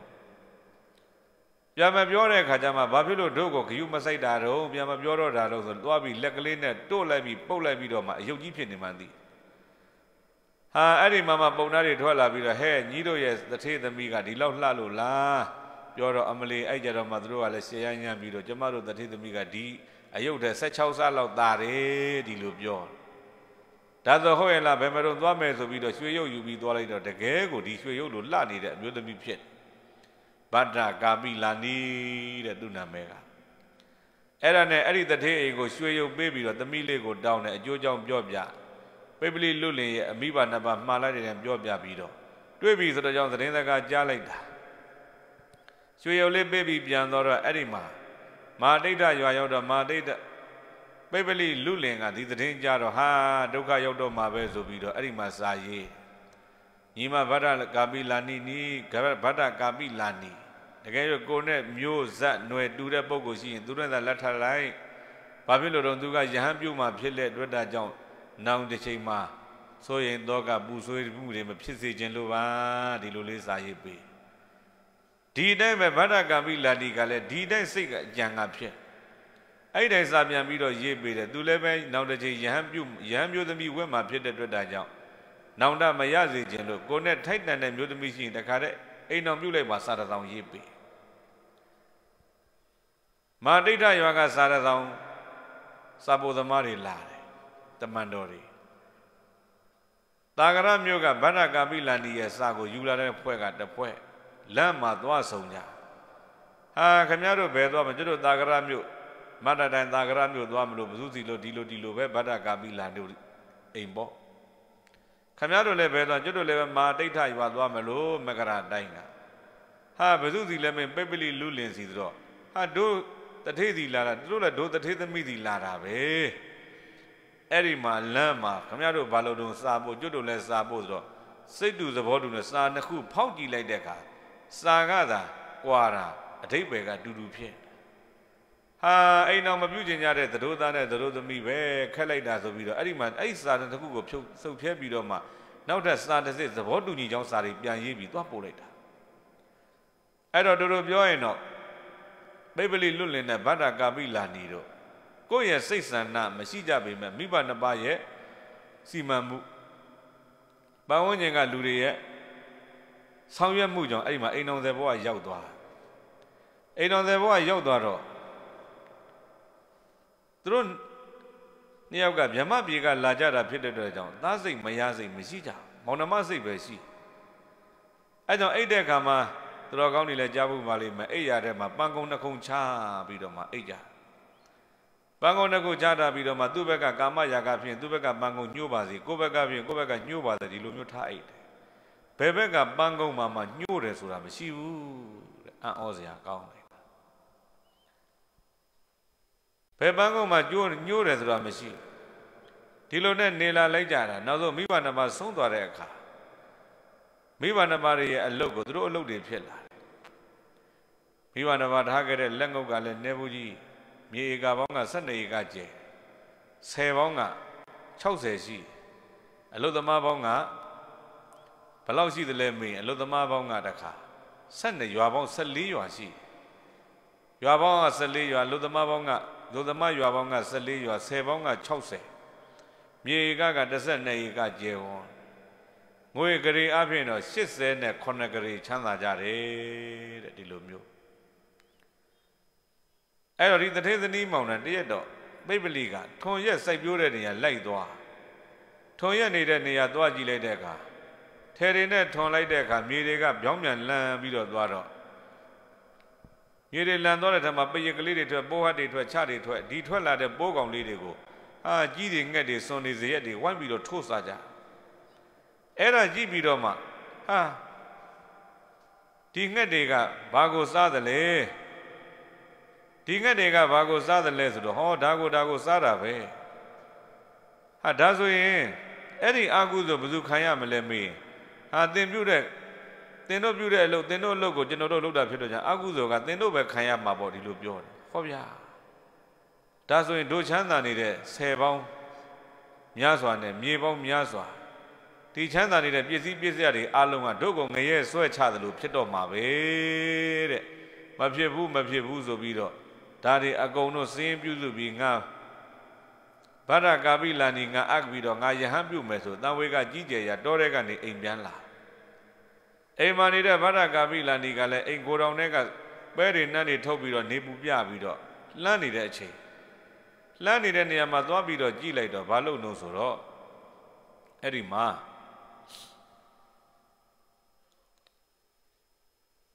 A: ပြန်မပြောတဲ့အခါကျမှဘာဖြစ်လို့တို့ကိုဂယုမဆိုင်တာတော့ပြန်မပြောတော့တာတော့ဆိုသွားပြီးလက်ကလေးနဲ့တွတ်လိုက်ပြီးပုတ်လိုက်ပြီးတော့မှအယုတ်ကြီးဖြစ်နေမှန်းသိဟာအဲ့ဒီမှာမှပုံသားတွေထွက်လာပြီးတော့ဟဲ့ညီတို့ရဲ့တထေသမီးကဒီလောက်လှလို့လားပြောတော့အမလီအဲ့ကြတော့မှသူတို့ကလည်းရှေ့ရမ်းညံ့ပြီးတော့ကျမတို့တထေသမီးကဒီအယုတ်တဲ့16ဆလောက်သာတယ်ဒီလိုပြောဒါဆိုဟုတ်ရဲ့လားဘယ်မှာတော့သွားမယ်ဆိုပြီးတော့ရွှေရုပ်ယူပြီးသွားလိုက်တော့တကယ်ကိုဒီရွှေရုပ်လိုလှနေတဲ့အမျိုးသမီးဖြစ်ဗတ္တကာပိလာနီတဲ့သူ့နာမည်ကအဲ့ဒါနဲ့အဲ့ဒီတထေးအိမ်ကိုရွှေရုပ်ပေးပြီးတော့သမီးလေးကိုတောင်းတယ်အကျိုးကြောင့်ပြောပြပိပလိလွတ်လင်ရဲ့အမိဘနှစ်ပါးမှားလိုက်တယ်ပြောပြပြီးတော့တွေ့ပြီဆိုတော့ကြောင့်သတင်းစကားကြားလိုက်တာရွှေရုပ်လေးပေးပြီးပြန်တော့အဲ့ဒီမှာမာတိတ်တရွာရောက်တော့မာတိတ်တပိပလိလူလင်ကဒီသတင်းကြတော့ဟာဒုက္ခရောက်တော့မှာပဲဆိုပြီးတော့အဲ့ဒီမှာစာရေးညီမဗဒ္ဒကာပိလာနီနီဗဒ္ဒကာပိလာနီတကယ်လို့ကိုနဲ့မျိုးဆက်ຫນွယ်တူတဲ့ပုံကိုရှိရင်သူနဲ့သာလက်ထလိုက်ဘာဖြစ်လို့တော့သူကယဟန်ပြုမှဖြစ်တဲ့တွေ့တာကြောင့်နောင်တစ်ချိန်မှာဆိုရင်တော့ကပူဆွေးမှုတွေမဖြစ်စေခြင်းလို့ပါဒီလိုလေးစာရေးပေးဒီတိုင်းပဲဗဒ္ဒကာမိလာတိကလည်းဒီတိုင်းစိတ်ကအကြံကဖြစ်အဲ့တိုင်းစာပြန်ပြီးတော့ရေးပေးတယ်သူလည်းပဲနောက်တစ်ချိန်ယဟန်ပြုယဟန်မျိုးသမီးဝက်မှာဖြစ်တဲ့တွေ့တာကြောင့်နောင်တမရစေခြင်းလို့ကိုနဲ့ထိုက်တန်တဲ့မျိုးသမီးရှိရင်တခါတည်းအိမ်တော်ပြုလိုက်ပါစာရဆောင်ရေးပေးမာတိဋ္ဌရွာကစာရဆောင်စာပိုသမားတွေလာတယ်တမန်တော်တွေတာဂရမြို့ကဗဒ္ဒကာပိလန္ဒီရဲ့စာကိုယူလာတဲ့ဖွဲ့ကတစ်ဖွဲ့လမ်းမှာသွားဆုံကြဟာခင်ဗျားတို့ဘယ်သွားမလဲကျွတ်တာကရမြို့မတ္တတိုင်တာကရမြို့သွားမလို့ဘုစုစီလို့ဒီလိုဒီလိုပဲဗဒ္ဒကာပိလာတို့အိမ်ပေါ့ခင်ဗျားတို့လည်းဘယ်သွားကျွတ်တို့လည်းပဲမာတိဋ္ဌရွာသွားမလို့မကရာတိုင်းကဟာဘုစုစီလည်းမင်းပိပလိလူလင်စီတော့ဟာတို့တထေးစီလာတာတို့လည်းတို့တထေးသမီးစီလာတာပဲအဲ့ဒီမှာလမ်းမှာခင်ဗျားတို့ဘာလို့တုံးစာဖို့ကျွတ်တို့လည်းစာဖို့ဆိုတော့စိတ်တူသဘောတူနဲ့စာနှစ်ခုဖောက်ကြည့်လိုက်တဲ့အခါစာကသာကြွာတာအဓိပ္ပာယ်ကတူတူဖြစ်ဟာအိမ်တော်မပြုတ်ကျင်ကြတဲ့သတို့သားနဲ့သတို့သမီးပဲခက်လိုက်တာဆိုပြီးတော့အဲ့ဒီမှာအဲ့ဒီစာတစ်ခုကိုဖြုတ်ဆုပ်ဖြဲပြီးတော့မှနောက်ထပ်စာတစ်စစ်သဘောတူညီကြောင်းစာတွေပြန်ရေးပြီးသွားပို့လိုက်တာအဲ့တော့တို့တို့ပြောရင်တော့ပိပလိလွတ်လင်တဲ့ဗဒ္ဒကာပိလာနီတို့ကိုယ့်ရဲ့စိတ်ဆန္ဒမရှိကြပေမဲ့မိဘနှစ်ပါးရဲ့စီမံမှုပတ်ဝန်းကျင်ကလူတွေရဲ့ဆောင်ရွက်မှုကြောင့်အဲ့မှာအိမ်တော်ဆယ်ဘဝရောက်သွားအိမ်တော်ဆယ်ဘဝရောက်သွားတော့သူတို့နှစ်ယောက်ကမြမပြေကလာကြတာဖြစ်တဲ့အတွက်ကြောင့်သားစိတ်မယားစိတ်မရှိကြမောင်နှမစိတ်ပဲရှိအဲ့ကြောင့်အိတ်တဲ့အခါမှာသူတော်ကောင်းတွေလည်းကြားဖို့ပါလိမ့်မယ်အိတ်ရတဲ့မှာပန်းကုံတစ်ခုချပြီးတော့မှအိတ်ကြပန်းကုံတစ်ခုချတာပြီးတော့မှသူ့ဘက်ကကာမရာဂဖြင့်သူ့ဘက်ကပန်းကုံညှို့ပါစေကိုယ့်ဘက်ကဖြင့်ကိုယ့်ဘက်ကညှို့ပါစေဒီလိုမျိုးထားအိတ်ဘယ်ဘက်ကပန်းကုန်းမှာမှညှို့တယ်ဆိုတာမရှိဘူးတဲ့အံ့ဩစရာကောင်းတယ်ဘယ်ပန်းကုန်းမှာညှို့ညှို့တယ်ဆိုတာမရှိဒီလိုနဲ့နေလာလိုက်ကြတာနောက်ဆုံးမိဘနှစ်ပါးဆုံးသွားတဲ့အခါမိဘနှစ်ပါးရဲ့အလုတ်ကိုသူတို့အလုတ်တွေဖြစ်လာတယ်မိဘနှစ်ပါးထားခဲ့တဲ့လက်ငုပ်ကလည်းနေဘူးကြီးမြေဧကပေါင်းက12ဧကကျယ်10ပေါင်းက60ရှိအလုတ်သမားပေါင်းကဘလောက်ရှိသလဲမင်းအလုသမားပေါင်းကတခါ12ရွာပေါင်း14ရွာရှိရွာပေါင်းက14ရွာလူသမားပေါင်းကလူသမားရွာပေါင်းက14ရွာ10ပေါင်းက60မြေကက12ဧကကျေဝန်ငွေကလေးအပြင်တော့89ကလေးချမ်းသာကြတယ်တဲ့ဒီလိုမျိုးအဲ့တော့ဒီတထေသနီးမောင်နဲ့တရက်တော့ပိပလိကထွန်ရက်စိုက်ပြိုးတဲ့နေရာလိုက်သွားထွန်ရက်နေတဲ့နေရာသွားကြည့်လိုက်တဲ့အခါထယ်တွေနဲ့ထွန်လိုက်တဲ့အခါမြေတွေကပြောင်းပြန်လန်ပြီးတော့သွားတော့မြေတွေလန်သွားတဲ့ထက်မှာပရက်ကလေးတွေထွက်ပိုးဟတ်တွေထွက်ချတွေထွက်ဒီထွက်လာတဲ့ပိုးကောင်လေးတွေကိုအာကြီးတွေငှက်တွေစွန်တွေဇရက်တွေဝိုင်းပြီးတော့ထိုးစားကြအဲ့ဒါကြည့်ပြီးတော့မှဟာဒီငှက်တွေကဘာကိုစားသလဲဒီငှက်တွေကဘာကိုစားသလဲဆိုတော့ဟောဒါကိုဒါကိုစားတာပဲဟာဒါဆိုရင်အဲ့ဒီအာကုသို့ဘယ်သူခံရမလဲမေးဟာသင်ပြုတဲ့သင်တို့ပြုတဲ့အလုပ်သင်တို့အလုပ်ကိုကျွန်တော်တို့လုပ်တာဖြစ်တော့ကြာအကုသိုလ်ကသင်တို့ပဲခံရမှာပေါ့ဒီလိုပြောတယ်ဟောဗျာဒါဆိုရင်တို့ချမ်းသာနေတဲ့ဆယ်ပေါင်းများစွာနဲ့မြေပေါင်းများစွာဒီချမ်းသာနေတဲ့ပစ္စည်းပစ္စယတွေအလုံးကတို့ကိုငရဲဆွဲချသလိုဖြစ်တော့မှာပဲတဲ့မဖြစ်ဘူးမဖြစ်ဘူးဆိုပြီးတော့ဒါတွေအကုန်တို့စင်းပြုစုပြီးငါဗရကာပိလာနီငါအပ်ပြီးတော့ငါယဟန်ပြုမယ်ဆိုတန်ဝေကကြီးကျယ်ရတော်တဲ့ကနေအိမ်ပြန်လာအိမ်မှာနေတဲ့ဗဒ္ဒကာပိလာနီကလည်းအိမ်ကိုတော်ထဲကပဲတွေနတ်တွေထုတ်ပြီးတော့နေပူပြပြီးတော့လှမ်းနေတဲ့အချိန်လှမ်းနေတဲ့နေရာမှာသွားပြီးတော့ကြည့်လိုက်တော့ဘာလို့လို့ဆိုတော့အဲ့ဒီမှာ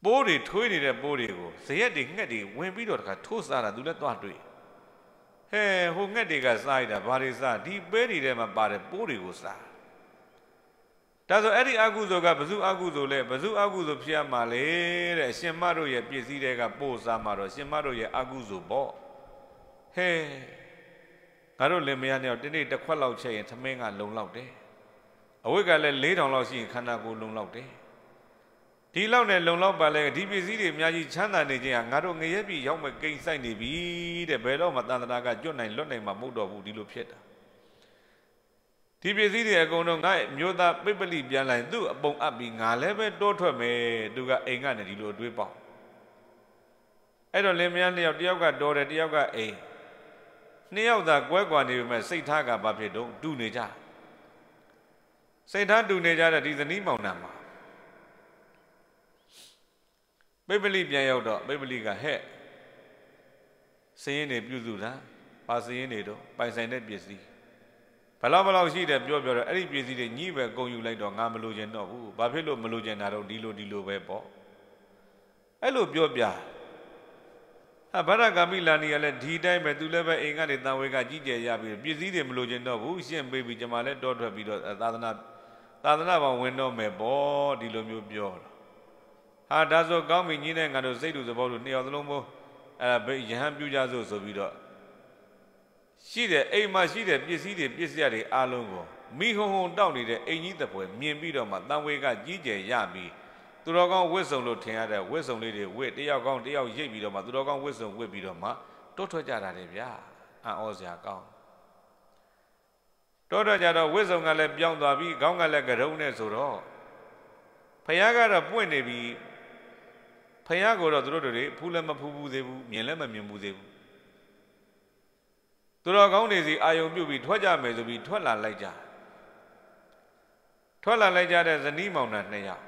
A: ပိုးတွေထွေးနေတဲ့ပိုးတွေကိုဇရက်တွေငှက်တွေဝင်ပြီးတော့တခါထိုးစားတာသူလည်းသွားတွေ့ဟဲဟိုငှက်တွေကစားရတာဘာတွေစားဒီပဲတွေထဲမှာပါတဲ့ပိုးတွေကိုစားဒါဆိုအဲ့ဒီအကုသိုလ်ကဘဇုအကုသိုလ်လဲဘဇုအကုသိုလ်ဖြစ်ရမှာလေတဲ့အရှင်မတို့ရဲ့ပစ္စည်းတွေကပို့စားမှာတော့ရှင်မတို့ရဲ့အကုသိုလ်ပေါ့ဟဲငါတို့လင်မယားနဲ့တိတိတစ်ခွက်လောက်ချက်ရင်သမင်းကလုံလောက်တယ်အဝိကလည်း4000လောက်ရှိရင်ခန္ဓာကိုယ်လုံလောက်တယ်ဒီလောက်နဲ့လုံလောက်ပါလဲဒီပစ္စည်းတွေအများကြီးချမ်းသာနေခြင်းဟာငါတို့ငရဲပြည်ရောက်မဲ့ကိန်းဆိုင်နေပြီတဲ့ဘယ်တော့မှတန်တနာကကျွတ်နိုင်လွတ်နိုင်မှာမဟုတ်တော့ဘူးဒီလိုဖြစ်တာဒီပစ္စည်းတွေအကုန်လုံးငါ့မျိုးသားပိပလိပြန်လိုက်သူ့အပုံအပ်ပြီးငါလည်းပဲတိုးထွက်မယ်သူကအိမ်ကနေဒီလိုအတွေးပေါက်အဲ့တော့လင်မယားနှစ်ယောက်တယောက်ကတော်တယ်တယောက်ကအိမ်နှစ်ယောက်သာကွဲကွာနေပေမဲ့စိတ်ထားကဘာဖြစ်တော့တူနေကြစိတ်ထားတူနေကြတဲ့ဒီဇနီးမောင်နှံမှာပိပလိပြန်ရောက်တော့ပိပလိကဟဲ့စည်ရင်တွေပြုစုတာဘာစည်ရင်တွေတော့ပိုင်ဆိုင်တဲ့ပစ္စည်းဘလောက်ဘလောက်ရှိတယ်ပြောပြောတော့အဲ့ဒီပစ္စည်းတွေညှိပဲကုန်ယူလိုက်တော့ငါမလိုချင်တော့ဘူးဘာဖြစ်လို့မလိုချင်တာတော့ဒီလိုဒီလိုပဲပေါ့အဲ့လိုပြောပြအဘရဂမိလာနီကလည်းဒီတိုင်းပဲသူလည်းပဲအိမ်ကနေတန်ဝေကကြီးကျယ်ရပြီးပစ္စည်းတွေမလိုချင်တော့ဘူးရှင့်ပေးပြီးကျွန်မလည်းတောထွက်ပြီးတော့သာသနာသာသနာဘောင်ဝင်တော့မယ်ပေါ့ဒီလိုမျိုးပြောတော့ဟာဒါဆိုကောင်းပြီညီနဲ့ငါတို့စိတ်တူသဘောတူနှစ်ယောက်သလုံးမို့အဲယဟန်ပြူကြစို့ဆိုပြီးတော့ရှိတဲ့အိမ်မှာရှိတဲ့ပစ္စည်းတွေပစ္စည်းတွေအလုံးကိုမိဟုံဟုံတောက်နေတဲ့အိမ်ကြီးတပွဲမြင်ပြီးတော့မှတန်ဝေကကြီးကျယ်ရပြီးသူတော်ကောင်းဝတ်စုံလို့ထင်ရတဲ့ဝတ်စုံလေးတွေဝတ်တယောက်ကောင်းတယောက်ရိပ်ပြီးတော့မှသူတော်ကောင်းဝတ်စုံဝတ်ပြီးတော့မှတွတ်ထွက်ကြတာတယ်ဗျာအံ့ဩစရာကောင်းတော်တော်ကြတော့ဝိဇုံကလည်းပြောင်းသွားပြီခေါင်းကလည်းကရုံနဲ့ဆိုတော့ဖယားကတော့ပွင့်နေပြီဖယားကိုတော့သူတို့တွေဖူးလည်းမဖူးဘူးသေးဘူးမြင်လည်းမမြင်ဘူးသေးဘူးသူတော်ကောင်းတွေစီအာယုံပြုတ်ပြီးထွက်ကြမယ်ဆိုပြီးထွက်လာလိုက်ကြထွက်လာလိုက်ကြတဲ့ဇနီးမောင်နှံနှစ်ယောက်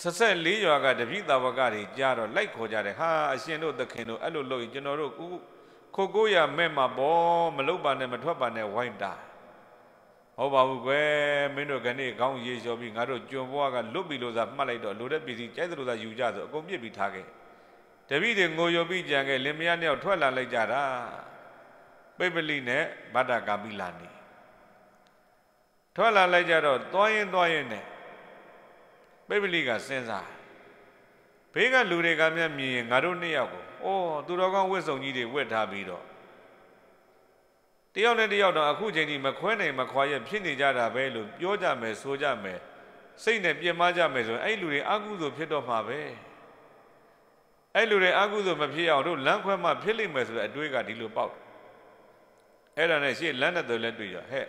A: ဆက်ဆက်လေးရွာကတပိသာဝကတွေကြားတော့လိုက်ခေါ်ကြတယ်ဟာအရှင်တို့သခင်တို့အဲ့လိုလုပ်ရင်ကျွန်တော်တို့ခုခိုကိုရမဲ့မှာပေါ့မလုပ်ပါနဲ့မထွက်ပါနဲ့ဝိုင်းတာဟုတ်ပါဘူးကွယ်မင်းတို့ကနေ့ကောင်းရေလျှော်ပြီးငါတို့ကျွန်ဘွားကလွတ်ပြီလို့သာမှတ်လိုက်တော့လိုတဲ့ပစ္စည်းကြိုက်သလိုသာယူကြဆိုအကုန်ပြစ်ပြီးထားခဲ့တပည့်တွေငိုယိုပြီးကြံခဲ့လင်မယားနှစ်ယောက်ထွက်လာလိုက်ကြတာပိပလိနဲ့ဗတ္တကာပိလာနီထွက်လာလိုက်ကြတော့သွားရင်သွားရင်နဲ့ပိပလိကစဉ်းစားဘေးကလူတွေကမြမြင်ရင်ငါတို့နှစ်ယောက်ကိုအော်သူတော်ကောင်းဝတ်စုံကြီးတွေဝတ်ထားပြီးတော့တယောက်နဲ့တယောက်တော့အခုချိန်ထိမခွဲနိုင်မခွာရဖြစ်နေကြတာပဲလို့ပြောကြမယ်ဆိုကြမယ်စိတ်နဲ့ပြင်မကြမယ်ဆိုရင်အဲ့လူတွေအကုသို့ဖြစ်တော့မှာပဲ။အဲ့လူတွေအကုသို့မဖြစ်အောင်တို့လမ်းခွဲမှဖြစ်လိမ့်မယ်ဆိုတဲ့အတွေးကဒီလိုပေါက်အဲ့ဒါနဲ့ရှေ့လမ်းနဲ့သွယ်လည်းတွေ့ရဟဲ့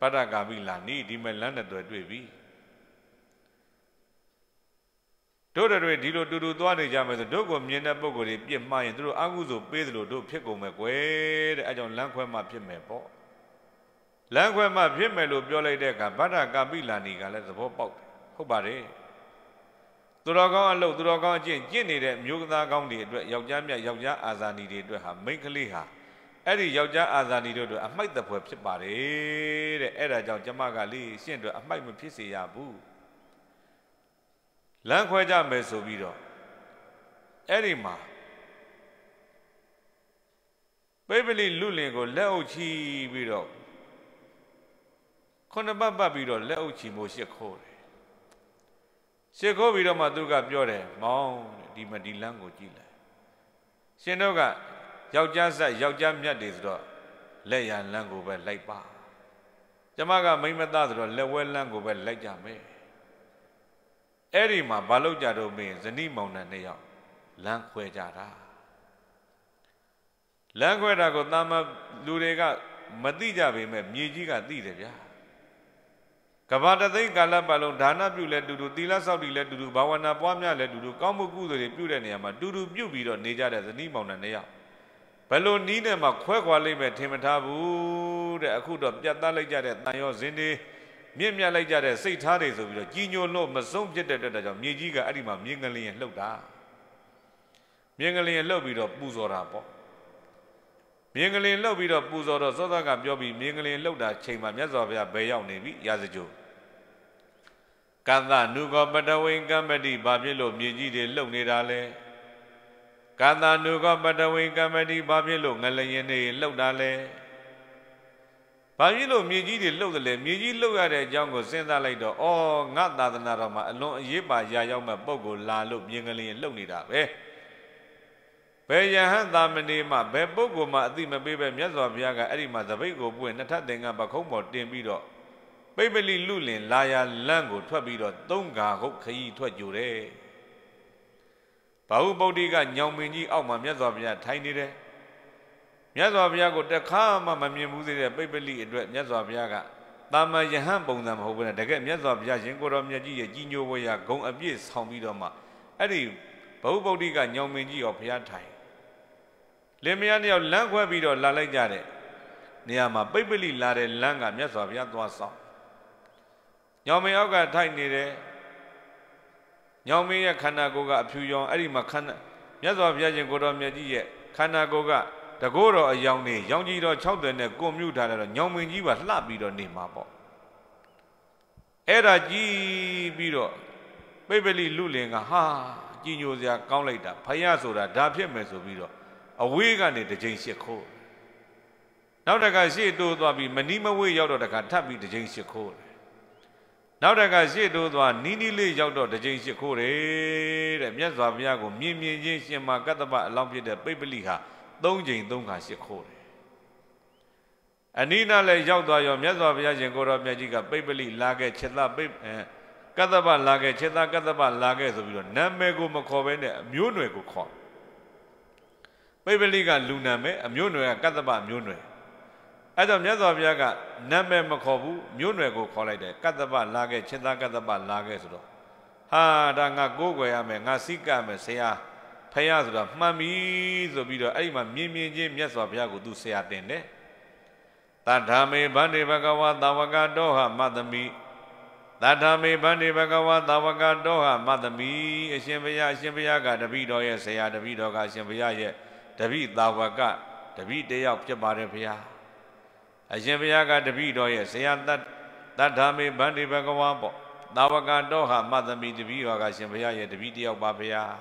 A: ပတ္တကာမိလာနီဒီမဲ့လမ်းနဲ့သွယ်တွေ့ပြီတို့တွေဒီလိုတူတူသွားနေကြမယ်ဆိုတို့ကိုမြင်တဲ့ပုံကိုယ်တွေပြစ်မှားရင်တို့အကုသို့ပေးသလိုတို့ဖြစ်ကုန်မယ်ကွယ်တဲ့အဲကြောင့်လမ်းခွဲမှဖြစ်မယ်ပေါ့လမ်းခွဲမှဖြစ်မယ်လို့ပြောလိုက်တဲ့အခါဗတ္တကာပိလာနီကလည်းသဘောပေါက်တယ်ဟုတ်ပါတယ်သူတော်ကောင်းအလုပ်သူတော်ကောင်းအကျင့်ကျင့်နေတဲ့မျိုးကစားကောင်းတွေအတွက်ယောက်ျားမြတ်ယောက်ျားအာဇာနည်တွေအတွက်ဟာမိန်းကလေးဟာအဲ့ဒီယောက်ျားအာဇာနည်တို့အတွက်အမိုက်တပွဲဖြစ်ပါတယ်တဲ့အဲ့ဒါကြောင့်ကျမကလေးရှင့်အတွက်အမိုက်မဖြစ်စေရဘူးလမ်းခွဲကြမယ်ဆိုပြီးတော့အဲ့ဒီမှာပိပလိလူလင်ကိုလက်အုပ်ချီပြီးတော့ခုနှစ်ပတ်ပတ်ပြီးတော့လက်အုပ်ချီမိုးရှစ်ခိုးရှ िख ိုးပြီးတော့မှသူကပြောတယ်မောင်ဒီမဒီလန်းကိုကြည့်လိုက်ရှင်တို့ကယောက်ျားဆက်ယောက်ျားမြတ်တွေဆိုတော့လက်ရန်လန်းကိုပဲလိုက်ပါကျမကမိမသားဆိုတော့လက်ဝဲလန်းကိုပဲလိုက်ကြမယ်အဲ့ဒီမှာဘာလို့ကြတော့မင်းဇနီးမောင်နှံနှစ်ယောက်လမ်းခွဲကြတာလမ်းခွဲတာကိုသာမလူတွေကမသိကြပေမဲ့မြေကြီးကသိတယ်ဗျာကဘာတသိကာလပတ်လုံးဒါနပြုလဲတူတူသီလဆောက်တည်လဲတူတူဘာဝနာပွားများလဲတူတူကောင်းမှုကုသိုလ်တွေပြုတဲ့နေရာမှာတူတူပြုပြီးတော့နေကြတဲ့ဇနီးမောင်နှံတွေရဘယ်လိုနီးနဲ့မှခွဲခွာလိုက်မယ်ထင်မထားဘူးတဲ့အခုတော့ပြတ်သားလိုက်ကြတဲ့တန်ရောဇင်းတွေမြင့်မြတ်လိုက်ကြတဲ့စိတ်ထားတွေဆိုပြီးတော့ကြီးညိုလို့မဆုံးဖြစ်တဲ့အတွက်ကြောင့်မြေကြီးကအဲ့ဒီမှာမြင်းကလေးရင်လှုပ်တာမြင်းကလေးရင်လှုပ်ပြီးတော့ပူဇော်တာပေါ့မြင်ကလေးလှုပ်ပြီးတော့ပူဇော်တော့စောစောကပြောပြီးမြင်ကလေးလှုပ်တာချိန်မှာမြတ်စွာဘုရားဘယ်ရောက်နေပြီရာဇကြိုကန္တနုကောပတဝိကမ္ပတိဘာဖြစ်လို့မြေကြီးတွေလှုပ်နေတာလဲကန္တနုကောပတဝိကမ္ပတိဘာဖြစ်လို့ငလျင်တွေလှုပ်တာလဲဘာဖြစ်လို့မြေကြီးတွေလှုပ်တယ်လဲမြေကြီးလှုပ်ရတဲ့အကြောင်းကိုစဉ်းစားလိုက်တော့ဩငါသာသနာတော်မှာအလွန်အရေးပါရာရောက်မဲ့ပုံကိုလာလို့မြင်ကလေးလှုပ်နေတာပဲ။ဘယ်ယဟန်သာမဏေမှဘယ်ပုဂ္ဂိုလ်မှအတိမပေးပဲမြတ်စွာဘုရားကအဲ့ဒီမှာသပိတ်ကိုပွင့်နှစ်ထပ်သင်္ကပခုံးပေါ်တင်ပြီးတော့ပိပလိလူလင်လာယာလန့်ကိုထွက်ပြီးတော့သုံးဃာဟုတ်ခရီးထွက်ကြတယ်။ဘာဟုပုဒ္ဓိကညောင်ပင်ကြီးအောက်မှာမြတ်စွာဘုရားထိုင်နေတယ်။မြတ်စွာဘုရားကိုတခါမှမမြင်ဘူးသေးတဲ့ပိပလိအတွက်မြတ်စွာဘုရားကတာမန်ယဟန်ပုံစံမဟုတ်ဘူးနဲ့တကယ်မြတ်စွာဘုရားရှင်ကိုတော်မြတ်ကြီးရဲ့ကြီးညိုဝေယဂုံအပြည့်ဆောင်ပြီးတော့မှအဲ့ဒီဘာဟုပုဒ္ဓိကညောင်ပင်ကြီးရောဘုရားထိုင်လင်မယားနှစ်ယောက်လမ်းခွဲပြီးတော့လာလိုက်ကြတဲ့နေရာမှာပိတ်ပလိလာတဲ့လမ်းကမြတ်စွာဘုရားသွားဆောင်ညောင်မင်းအောက်ကထိုက်နေတယ်ညောင်မင်းရဲ့ခန္ဓာကိုယ်ကအဖြူရောင်အဲ့ဒီမှာခန္ဓာမြတ်စွာဘုရားရှင်ကိုတော်မြတ်ကြီးရဲ့ခန္ဓာကိုယ်ကတကိုးတော်အယောင်နေရောင်ကြီးတော်60နဲ့ကွန်မြူထားတယ်တော့ညောင်မင်းကြီးပါလှပြီးတော့နေမှာပေါ့အဲ့ဒါကြီးပြီးတော့ပိပလိလူလင်ကဟာကြီးညိုစရာကောင်းလိုက်တာဖယားဆိုတာဒါဖြစ်မယ်ဆိုပြီးတော့အဝေးကနေတစ်ချိန်ရှစ်ခိုးနောက်တခါရှေ့တိုးသွားပြီးမနီးမဝေးရောက်တော့တခါထပ်ပြီးတစ်ချိန်ရှစ်ခိုးတယ်နောက်တခါရှေ့တိုးသွားနီးနီးလေးရောက်တော့တစ်ချိန်ရှစ်ခိုးတယ်တဲ့မြတ်စွာဘုရားကိုမြင်မြင်ချင်းရှင်မကတ္တပအလောင်းဖြစ်တဲ့ပိပ္ပလိဟာ၃ချိန်၃ခါရှစ်ခိုးတယ်အနိနာလည်းရောက်သွားရောမြတ်စွာဘုရားရှင်ကိုရောမြတ်ကြီးကပိပ္ပလိလာခဲ့ခြေသပိပ္ကတ္တပလာခဲ့ခြေသကတ္တပလာခဲ့ဆိုပြီးတော့နာမည်ကိုမခေါ်ဘဲနဲ့အမျိုးနွယ်ကိုခေါ်တယ်ပိပလိကလူနာမည်အမျိုးနွယ်ကကတ္တပမျိုးနွယ်အဲ့တော့မြတ်စွာဘုရားကနာမည်မခေါ်ဘူးမျိုးနွယ်ကိုခေါ်လိုက်တယ်ကတ္တပလာခဲ့ချစ်သားကတ္တပလာခဲ့ဆိုတော့ဟာဒါငါကိုးကွယ်ရမယ်ငါစိကမယ်ဆရာဖယားဆိုတာမှန်ပြီဆိုပြီးတော့အဲ့ဒီမှာမြင်မြင်ချင်းမြတ်စွာဘုရားကိုသူဆရာတင်တယ်တထာမေဗန္ဓေဘဂဝါသာဝကတောဟမသမိတထာမေဗန္ဓေဘဂဝါသာဝကတောဟမသမိအရှင်ဘုရားအရှင်ဘုရားကတပိတော်ရဲ့ဆရာတပိတော်ကအရှင်ဘုရားရဲ့တပိသာဝကတပိတယောက်ဖြစ်ပါတယ်ဘုရားအရှင်ဘုရားက တပိတော်ရဲ့ဇေယတတတ္ထာမေဗန္တိဘဂဝါပေါ့သာဝကတော်ဟာမသမီတပိတော်ကရှင်ဘုရားရဲ့တပိတယောက်ပါဘုရား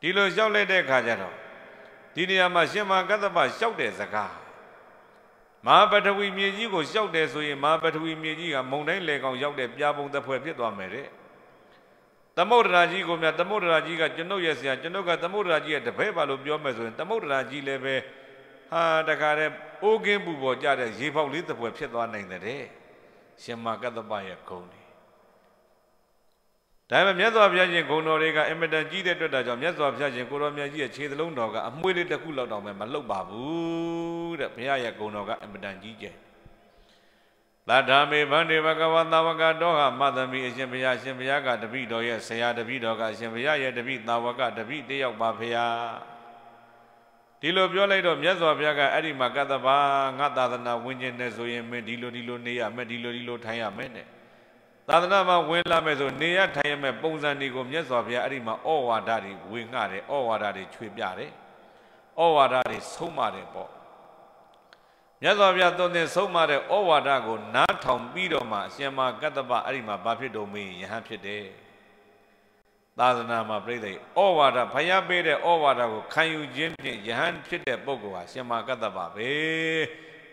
A: ဒီလိုလျှောက်လိုက်တဲ့အခါကျတော့ဒီနေရာမှာရှင်မကတ္တပလျှောက်တဲ့စကားမဟာပထဝီမြေကြီးကိုလျှောက်တယ်ဆိုရင်မဟာပထဝီမြေကြီးကမုန်တိုင်းလေကောင်ရောက်တဲ့ပြာပုံသက်ဖွဲ့ဖြစ်သွားမယ်တဲ့သမုဒ္ဒရာကြီးကိုမြတ်သမုဒ္ဒရာကြီးကကျွန်ုပ်ရဲ့ဆရာကျွန်ုပ်ကသမုဒ္ဒရာကြီးရဲ့တပည့်ပါလို့ပြောမယ်ဆိုရင်သမုဒ္ဒရာကြီးလည်းပဲဟာတခါတည်းအိုးကင်းပူပေါ်ကြတဲ့ရေပေါက်လေးတစ်ပွဲဖြစ်သွားနိုင်တဲ့ရှင်မကတ္တပရဲ့ဂုဏ်တွေဒါပေမဲ့မြတ်စွာဘုရားရှင်ဂုဏ်တော်တွေကအင်မတန်ကြီးတဲ့အတွက်ဒါကြောင့်မြတ်စွာဘုရားရှင်ကိုရောမြတ်ကြီးရဲ့ခြေသလုံးတော်ကအမွှေးလေးတစ်ခုလောက်တောင်မှမလှုပ်ပါဘူးတဲ့ဘုရားရဲ့ဂုဏ်တော်ကအင်မတန်ကြီးကျယ်လာဓမ္မေဗန္ဓေဘဂဝသာဝကတောဟမသမိအရှင်ဘုရားရှင်ဘုရားကတပိတော်ရဲ့ဆရာတပိတော်ကအရှင်ဘုရားရဲ့တပိသာဝကတပိတယောက်ပါဖရာဒီလိုပြောလိုက်တော့မြတ်စွာဘုရားကအဲ့ဒီမှာကတ္တပါငါသာသနာဝင်ခြင်းနဲ့ဆိုရင်မင်းဒီလိုဒီလိုနေရမယ်ဒီလိုဒီလိုထိုင်ရမယ်နဲ့သာသနာမှာဝင်လာမယ်ဆိုနေရထိုင်ရမယ်ပုံစံတွေကိုမြတ်စွာဘုရားအဲ့ဒီမှာဩဝါဒတွေဝင်ငှတယ်ဩဝါဒတွေခြွေပြတယ်ဩဝါဒတွေဆုံးမတယ်ပေါ့မြတ်စွာဘုရားသွန်သင်ဆုံးမတဲ့ဩဝါဒကိုနားထောင်ပြီးတော့မှအရှင်မကတ္တပအဲ့ဒီမှာဘာဖြစ်တော်မူယဟန်ဖြစ်တယ်သာသနာမှာပြိဿိဩဝါဒဘုရားပေးတဲ့ဩဝါဒကိုခံယူခြင်းဖြင့်ယဟန်ဖြစ်တဲ့ပုဂ္ဂိုလ်ဟာရှင်မကတ္တပပဲ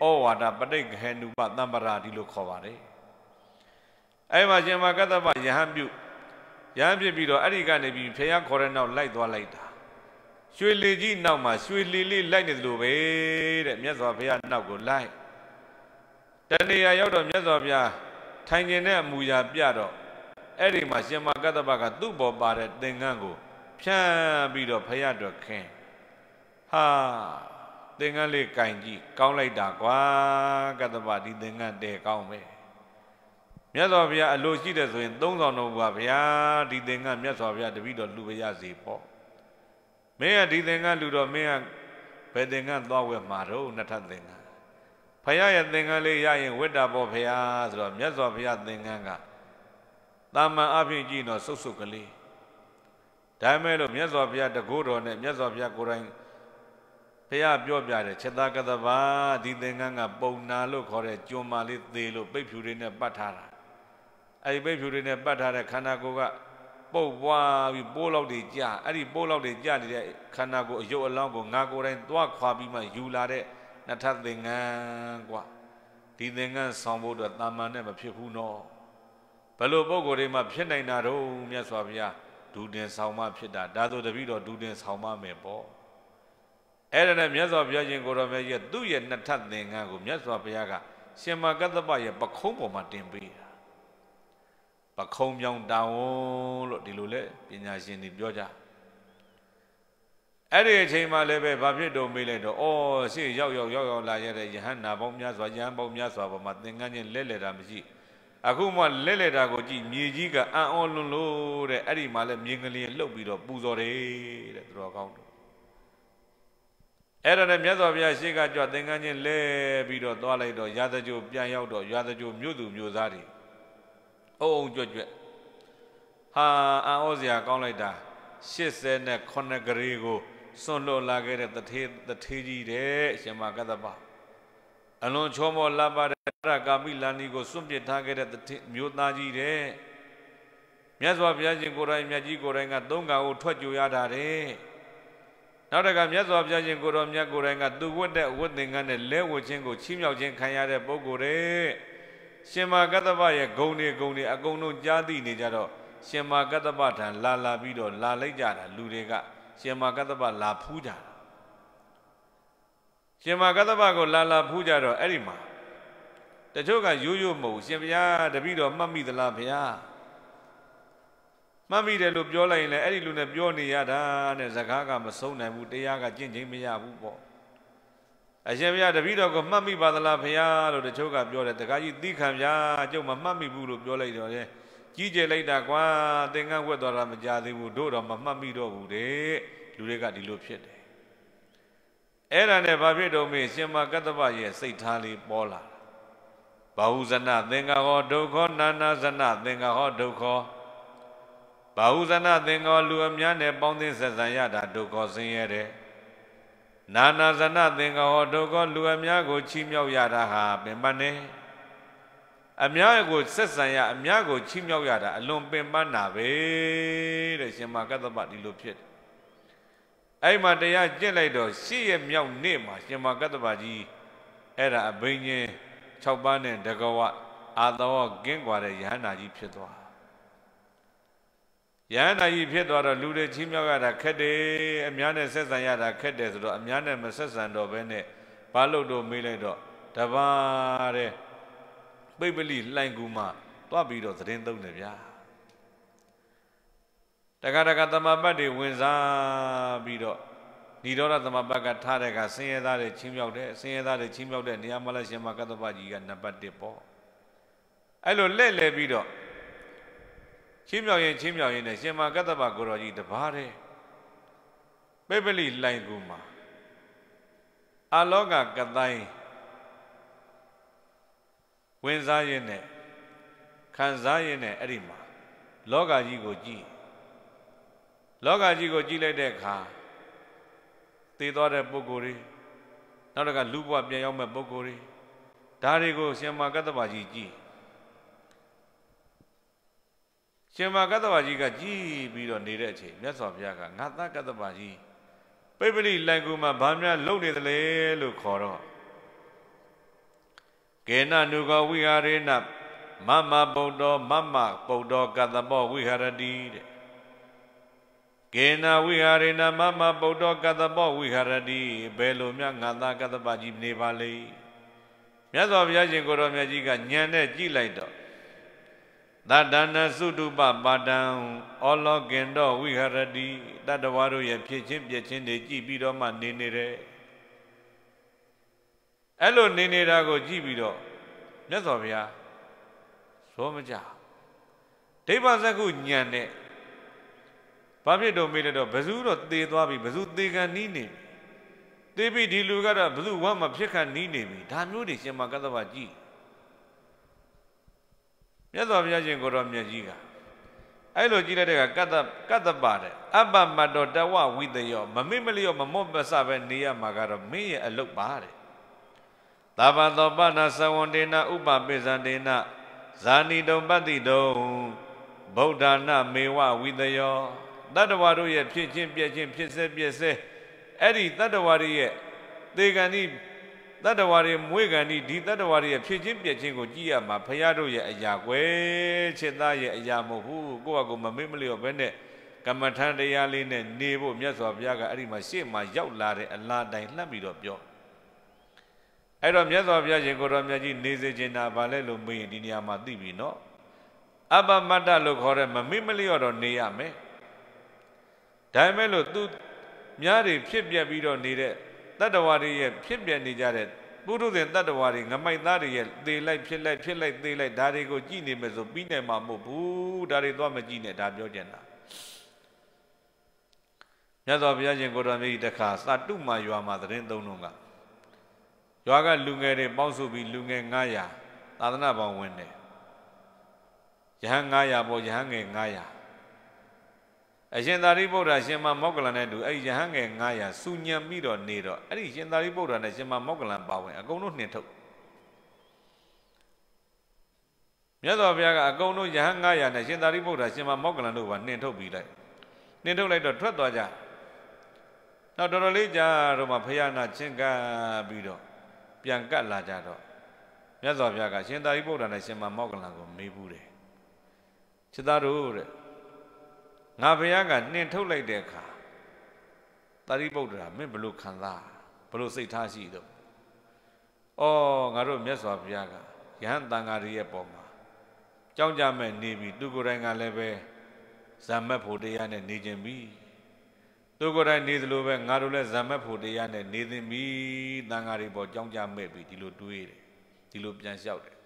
A: ဩဝါဒပဋိက္ခေနုပသမ္ပရာဒီလိုခေါ်ပါတယ်အဲ့မှာရှင်မကတ္တပယဟန်ပြုယဟန်ဖြစ်ပြီးတော့အဲ့ဒီကနေပြီးဖျားခေါ်တဲ့နောက်လိုက်သွားလိုက်တာရွှေလေကြီးနောက်မှာရွှေလေလေးလိုက်နေသလိုပဲတဲ့မြတ်စွာဘုရားနောက်ကိုလိုက်တဏှာရောက်တော့မြတ်စွာဘုရားထိုင်ကျင်တဲ့အမူအရာပြတော့အဲ့ဒီမှာရှင်မကတ္တပကသူ့ပေါ်ပါတဲ့သင်္ကန်းကိုဖြန့်ပြီးတော့ဘုရားတော်ခင်းဟာသင်္ကန်းလေးကင်ကြည့်ကောင်းလိုက်တာကွာကတ္တပဒီသင်္ကန်းတဲကောင်းပဲမြတ်စွာဘုရားအလိုရှိတဲ့ဆိုရင်သုံးဆောင်တော်ဘုရားဒီသင်္ကန်းမြတ်စွာဘုရားတပည့်တော်လူပရစေပေါ့မင်းကဒီသင်္ကလူတော့မင်းကဘယ်သင်္ကသွားဝဲမှာတော့နှစ်ထပ်သင်္ကဖယားရဲ့သင်္ကလေးရရင်ဝိတ္တာပေါ်ဖယားဆိုတော့မြတ်စွာဘုရားသင်္ကကတာမန်အဖြစ်ကြည့်တော့စုပ်စုပ်ကလေးဒါမဲ့လို့မြတ်စွာဘုရားတကိုးတော်နဲ့မြတ်စွာဘုရားကိုယ်တိုင်ဘုရားပြောပြတယ်ချက်သားကသဘာဒီသင်္ကန်းကပုံနာလို့ခေါ်တဲ့ကျွမ်းမာလေးသေလို့ပိတ်ဖြူတွေနဲ့ပတ်ထားတာအဲဒီပိတ်ဖြူတွေနဲ့ပတ်ထားတဲ့ခန္ဓာကိုယ်ကပုတ်ပွားပြီးပိုးလောက်တွေကြအဲ့ဒီပိုးလောက်တွေကြနေတဲ့ခန္ဓာကိုယ်အယုတ်အလောင်းကိုငါကိုယ်တိုင်သွားခွာပြီးမှယူလာတဲ့နထသင်္ကန်းกว่าဒီသင်္ကန်းဆောင်ဖို့အတွက်တာမန်နဲ့မဖြစ်ဘူးနော်ဘလို့ပုံကိုယ်တွေမှာဖြစ်နိုင်တာတော့မြတ်စွာဘုရားဒူတင်ဆောင်မှဖြစ်တာဒါဆိုတပည့်တော်ဒူတင်ဆောင်မှမယ်ပေါ့အဲ့ဒါနဲ့မြတ်စွာဘုရားရှင်ကိုရောမြတ်ကြီးသူ့ရဲ့နထသင်္ကန်းကိုမြတ်စွာဘုရားကရှင်မကတ္တပရဲ့ပခုံးပေါ်မှာတင်ပေးပခုံးပြောင်းတန်ဝလို့ဒီလိုလဲပညာရှင်တွေပြောကြအဲ့ဒီအချိန်မှာလည်းပဲဘာဖြစ်တော့မေးလိုက်တော့ဩရှေ့ရောက်ရောက်ရောက်ရောက်လာရတဲ့ယဟန္တာပေါင်းများစွာယဟန်ပေါင်းများစွာပေါ်မှာသင်္ကန်းချင်းလဲလှယ်တာမရှိအခုမှလဲလှယ်တာကိုကြည့်မြေကြီးကအံ့ဩလွန်းလို့တဲ့အဲ့ဒီမှာလည်းမြင်းကလေးလှုပ်ပြီးတော့ပူဇော်တယ်တဲ့သူတော်ကောင်းတို့အဲ့ဒါနဲ့မြတ်စွာဘုရားရှေ့ကကြွသင်္ကန်းချင်းလဲပြီးတော့သွားလိုက်တော့ရာဇကြိုပြန်ရောက်တော့ရာဇကြိုမြို့သူမြို့သားတွေအုံအုံကြွက်ကြွက်ဟာအံ့ဩစရာကောင်းလိုက်တာ89ဂရေကိုစွန့်လွတ်လာခဲ့တဲ့တထေးတထေးကြီးတဲ့ရှင်မကတ္တပအလွန်ချောမောလှပတဲ့အရကာမိလာနီကိုစွန့်ပစ်ထားခဲ့တဲ့တထေးမျိုးသားကြီးတဲ့မြတ်စွာဘုရားရှင်ကိုယ်တိုင်မြတ်ကြီးကိုယ်တိုင်ကသုံးကံကိုထွက်ကြွရတာတဲ့နောက်တကမြတ်စွာဘုရားရှင်ကိုတော်မြတ်ကိုယ်တိုင်ကသူဝတ်တဲ့ဝတ်သင်္ကန်းနဲ့လဲဝတ်ခြင်းကိုချီးမြှောက်ခြင်းခံရတဲ့ပုဂ္ဂိုလ်တဲ့ရှင်မာကတ္တပရဲ့ဂုံတွေဂုံတွေအကုန်လုံးကြားသိနေကြတော့ရှင်မာကတ္တပထံလာလာပြီးတော့လာလိုက်ကြတာလူတွေကရှင်မာကတ္တပလာဖူးကြတာရှင်မာကတ္တပကိုလာလာဖူးကြတော့အဲ့ဒီမှာတချို့ကရိုးရိုးမဟုတ်ရှင်ဘုရားတပည့်တော်မှတ်မိသလားဘုရားမှတ်မိတယ်လို့ပြောလိုက်ရင်လည်းအဲ့ဒီလူနဲ့ပြောနေရတာတဲ့ဇကားကမဆုံးနိုင်ဘူးတရားကကြင့်ချင်းမရဘူးပေါ့အရှင်ဘုရားတပည့်တော်ကိုမှတ်မိပါသလားဘုရားလို့တချို့ကပြောတယ်တခါကြီးသီးခံဗျာကျုပ်မမှတ်မိဘူးလို့ပြောလိုက်တော့လေကြီးကျယ်လိုက်တာကွာသင်္ကန်းဝက်သွားတာမကြသေးဘူးတို့တော့မမှတ်မိတော့ဘူးတဲ့လူတွေကဒီလိုဖြစ်တယ်အဲ့ဒါနဲ့ဘာဖြစ်တော့မေရှင်မကတ္တဗရဲ့စိတ်ထားလေးပေါ်လာဘာဟုဇနသင်္ဃဟောဒုက္ခနာနာဇနသင်္ဃဟောဒုက္ခဘာဟုဇနသင်္ဃလူအများနဲ့ပေါင်းသင်းဆက်ဆံရတာဒုက္ခဆင်းရဲတယ်နာနာဇနသင်္ကဟောတို့ကလူအများကိုချီးမြှောက်ရတာဟာပင်ပန်းနေအများကိုဆက်ဆံရအများကိုချီးမြှောက်ရတာအလွန်ပင်ပန်းတာပဲတဲ့ရှင်မကတ္တပဒီလိုဖြစ်တယ်အဲ့မှာတရားကျင့်လိုက်တော့ရှေ့ရမြောက်နေ့မှာ ရှင်မကတ္တပကြီးအဲ့ဒါအဘိညာဉ်6ပါးနဲ့တကဝအာသောကင်းကွာတဲ့ယဟန္တာကြီးဖြစ်သွားရဟန္တာကြီးဖြစ်သွားတော့လူတွေချင်းမြောက်ရတာခက်တယ်အများနဲ့ဆက်ဆံရတာခက်တယ်ဆိုတော့အများနဲ့မဆက်ဆံတော့ဘဲနဲ့ဘာလို့တော့မေးလိုက်တော့တပါတဲ့ပိပလိလှိုင်ကူမှာတွားပြီးတော့သတင်းသုံးတယ်ဗျာတခါတခါသမပတ်တွေဝင်စားပြီးတော့ဏိရောဓသမပတ်ကထားတဲ့ကဆင်းရဲသားတွေချင်းမြောက်တယ်ဆင်းရဲသားတွေချင်းမြောက်တဲ့နေရာမလရှင်မကတ္တပကြီးကနံပါတ်1ပေါ့အဲ့လိုလှည့်လည်ပြီးတော့ချင်းမြောင်ရင်ချင်းမြောင်ရင်နဲ့ရှင်မကတ္တပကိုတော်ကြီးတပါးတဲ့ပေပလိလှိုင်ကူမှာအာလောကကတိုင်းဝင်စားရင်းနဲ့ခံစားရင်းနဲ့အဲ့ဒီမှာလောကကြီးကိုကြည့်လောကကြီးကိုကြည့်လိုက်တဲ့အခါတည်သွားတဲ့ပုဂ္ဂိုလ်တွေနောက်တကလူဘဝပြန်ရောက်မဲ့ပုဂ္ဂိုလ်တွေဒါတွေကိုရှင်မကတ္တပကြီးကြည့်ရှင်မကတ္တဗာကြီးကကြည်ပြီးတော့နေတဲ့အချိန်မြတ်စွာဘုရားကငါသကတ္တဗာကြီးပိပလိလိုင်ကူမှာဘာများလုပ်နေသလဲလို့ခေါ်တော့ကေနနုကောဝိဟာရေန မမပုတ်တော်မမပုတ်တော်ကတ္တဘော ဝိဟာရတိတဲ့ကေနဝိဟာရေနမမပုတ်တော်ကတ္တဘောဝိဟာရတိဘယ်လိုများငါသကတ္တဗာကြီးနေပါလိမ့်မြတ်စွာဘုရားရှင်ကိုတော်မြတ်ကြီးကညံနဲ့ကြည်လိုက်တော့သတ္တနာစုတုပပါတံဩလောကင်တော်ဝိဟရတိတတ္တဝါတို့ရဲ့ဖြစ်ချင်းပြက်ချင်းတွေကြည်ပြီးတော့မှနေနေတယ်အဲ့လိုနေနေတာကို ကြည်ပြီးတော့မြတ်စွာဘုရားသိုးမကြဒိဗ္ဗစကုညံတဲ့ဘာဖြစ်တော့မေးတော့ဘဇူးတော့သေသွားပြီဘဇူးသေခံနီးနေသေပြီဒီလူကတော့ဘဇူးဝမ်းမဖြစ်ခံနီးနေပြီဒါမျိုးတွေရှင်မကသဗ္ဗကြည်တ်စွာဘုရားရှင်ကိုတော်မြတ်ကြီးကအဲ့လိုကြည့်လိုက်တဲ့ကကတ္တကတ္တပါတဲ့အပ္ပမတောတဝဝိတယော မမိမလျော့မမော့ပစပဲနေရမှာကတော့မင်းရဲ့အလုတ်ပါတဲ့သဗ္ဗတောပနာသဝန္တေနဥပပိဇန္တေနဇာနိတုံပတ္တိတုံဗုဒ္ဓနာမေဝဝိတယောတတ္တဝါတို့ရဲ့ဖြစ်ချင်းပြည့်ချင်းဖြစ်စေပြည့်စေအဲ့ဒီတတ္တဝါတွေရဲ့သေကံဤတတ္တဝါတွေမွေးကန်ဒီဒီတတ္တဝါတွေရဲ့ဖြစ်ချင်းပြက်ချင်းကိုကြည့်ရမှာဘုရားတို့ရဲ့အရာကွယ်ချစ်သားရဲ့အရာမဟုတ်ဘူးကိုယ့်အကူမမေ့မလျော့ဘဲနဲ့ကမ္မထံတရားလေးနဲ့နေဖို့မြတ်စွာဘုရားကအဲ့ဒီမှာရှေ့မှာရောက်လာတဲ့အလားတိုင်းလှမ်းပြီးတော့ပြောအဲ့တော့မြတ်စွာဘုရားရှင်ကိုတော်မြတ်ကြီးနေစေချင်တာဘာလဲလို့မေးရင်ဒီနေရာမှာသိပြီနော်အပမတ္တလို့ခေါ်တဲ့မမေ့မလျော့တော့နေရမယ်ဒါပေမဲ့လို့သူများတွေဖြစ်ပြက်ပြီးတော့နေတဲ့တတ္တဝါတွေရဲ့ဖြစ်ပြနေကြတဲ့ပုထုဇဉ်တတ္တဝါတွေငမိုက်သားတွေရဲ့သေလိုက်ဖြစ်လိုက်ဖြစ်လိုက်သေလိုက်ဒါတွေကိုကြည်နေမယ်ဆိုပြီးနိုင်မှာမဟုတ်ဘူးဒါတွေတော့မကြည်နဲ့ဒါပြောကြင်တာမြတ်စွာဘုရားရှင်ကိုရမေကြီးတခါစာတုမာရွာမှာသတင်းသုံးလုံးကရွာကလူငယ်တွေပေါင်းစုပြီးလူငယ်900သာသနာ့ဘောင်ဝင်တယ်ယဟန်900ပေါ့ယဟန်ငယ်900အရှင်သာရိပုတ္တရာရှင်မမောကလန်နဲ့တူအဲ့ဒီယဟန်ငယ်900စူညံပြီးတော့နေတော့အဲ့ဒီရှင်သာရိပုတ္တရာနဲ့ရှင်မမောကလန်ပါဝင်အကုန်လုံးနှင်ထုတ်မြတ်စွာဘုရားကအကုန်လုံးယဟန်900နဲ့ရှင်သာရိပုတ္တရာရှင်မမောကလန်တို့ကနှင်ထုတ်ပြီးလိုက်နှင်ထုတ်လိုက်တော့ထွက်သွားကြနောက်တော်တော်လေးကြာတော့မှဘုရားနာချင်းကပြီးတော့ပြန်ကတ်လာကြတော့မြတ်စွာဘုရားကရှင်သာရိပုတ္တရာနဲ့ရှင်မမောကလန်ကိုမေးဘူးတယ်ခြေသားတို့တဲ့ငါဘုရားကနှင်ထုတ်လိုက်တဲ့အခါတရိပုတ္တရာမင်းဘလို့ခံစားဘလို့စိတ်ထားရှိတော့ဩငါတို့မြတ်စွာဘုရားကယဟန်တန်ဃာတွေရဲ့ပေါ်မှာကြောင်းကြမဲ့နေပြီသူကိုယ်တိုင်ကလည်းပဲဇာမက်ဖို့တရားနဲ့နေခြင်းပြီသူကိုယ်တိုင်နေသလိုပဲငါတို့လည်းဇာမက်ဖို့တရားနဲ့နေသင်ပြီတန်ဃာတွေပေါ်ကြောင်းကြမဲ့ပြီဒီလိုတွေးတယ်ဒီလိုပြန်လျှောက်တယ်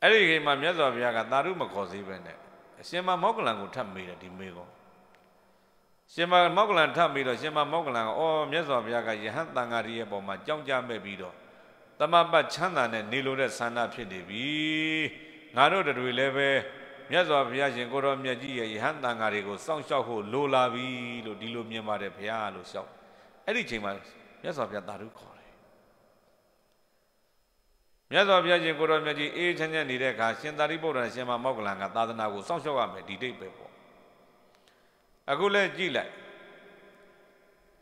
A: အဲ့ဒီခေတ်မှာမြတ်စွာဘုရားကသာဓုမခေါ်သေးပဲနဲ့အရှင်မမောကလန်ကိုထပ်မေးတယ်ဒီမေးကောရှင်မမောကလန်ထပ်ပြီးတော့ရှင်မမောကလန်ကအော်မြတ်စွာဘုရားကယဟန်တန်ဃာရီရဲ့ပုံမှာကြောင်းကြမဲ့ပြီးတော့တမပတ်ချမ်းသာနဲ့နေလိုတဲ့ဆန္ဒဖြစ်နေပြီငါတို့တွေလည်းပဲမြတ်စွာဘုရားရှင်ကိုတော်မြတ်ကြီးရဲ့ယဟန်တန်ဃာတွေကိုစောင့်ရှောက်ဖို့လိုလာပြီလို့ဒီလိုမြင်ပါတယ်ဘုရားလို့ရှောက်အဲ့ဒီချိန်မှာမြတ်စွာဘုရားသာဓုခေါ်မြတ်စွာဘုရားရှင်ကိုရောမြတ်ကြီးအေးချမ်းချမ်းနေတဲ့အခါရှင်သာရိပုတ္တရာရှင်မမောက္ကလန်ကသာသနာကိုစောင့်ရှောက်ရမယ်ဒီတိတ်ပဲပေါ့အခုလဲကြည့်လိုက်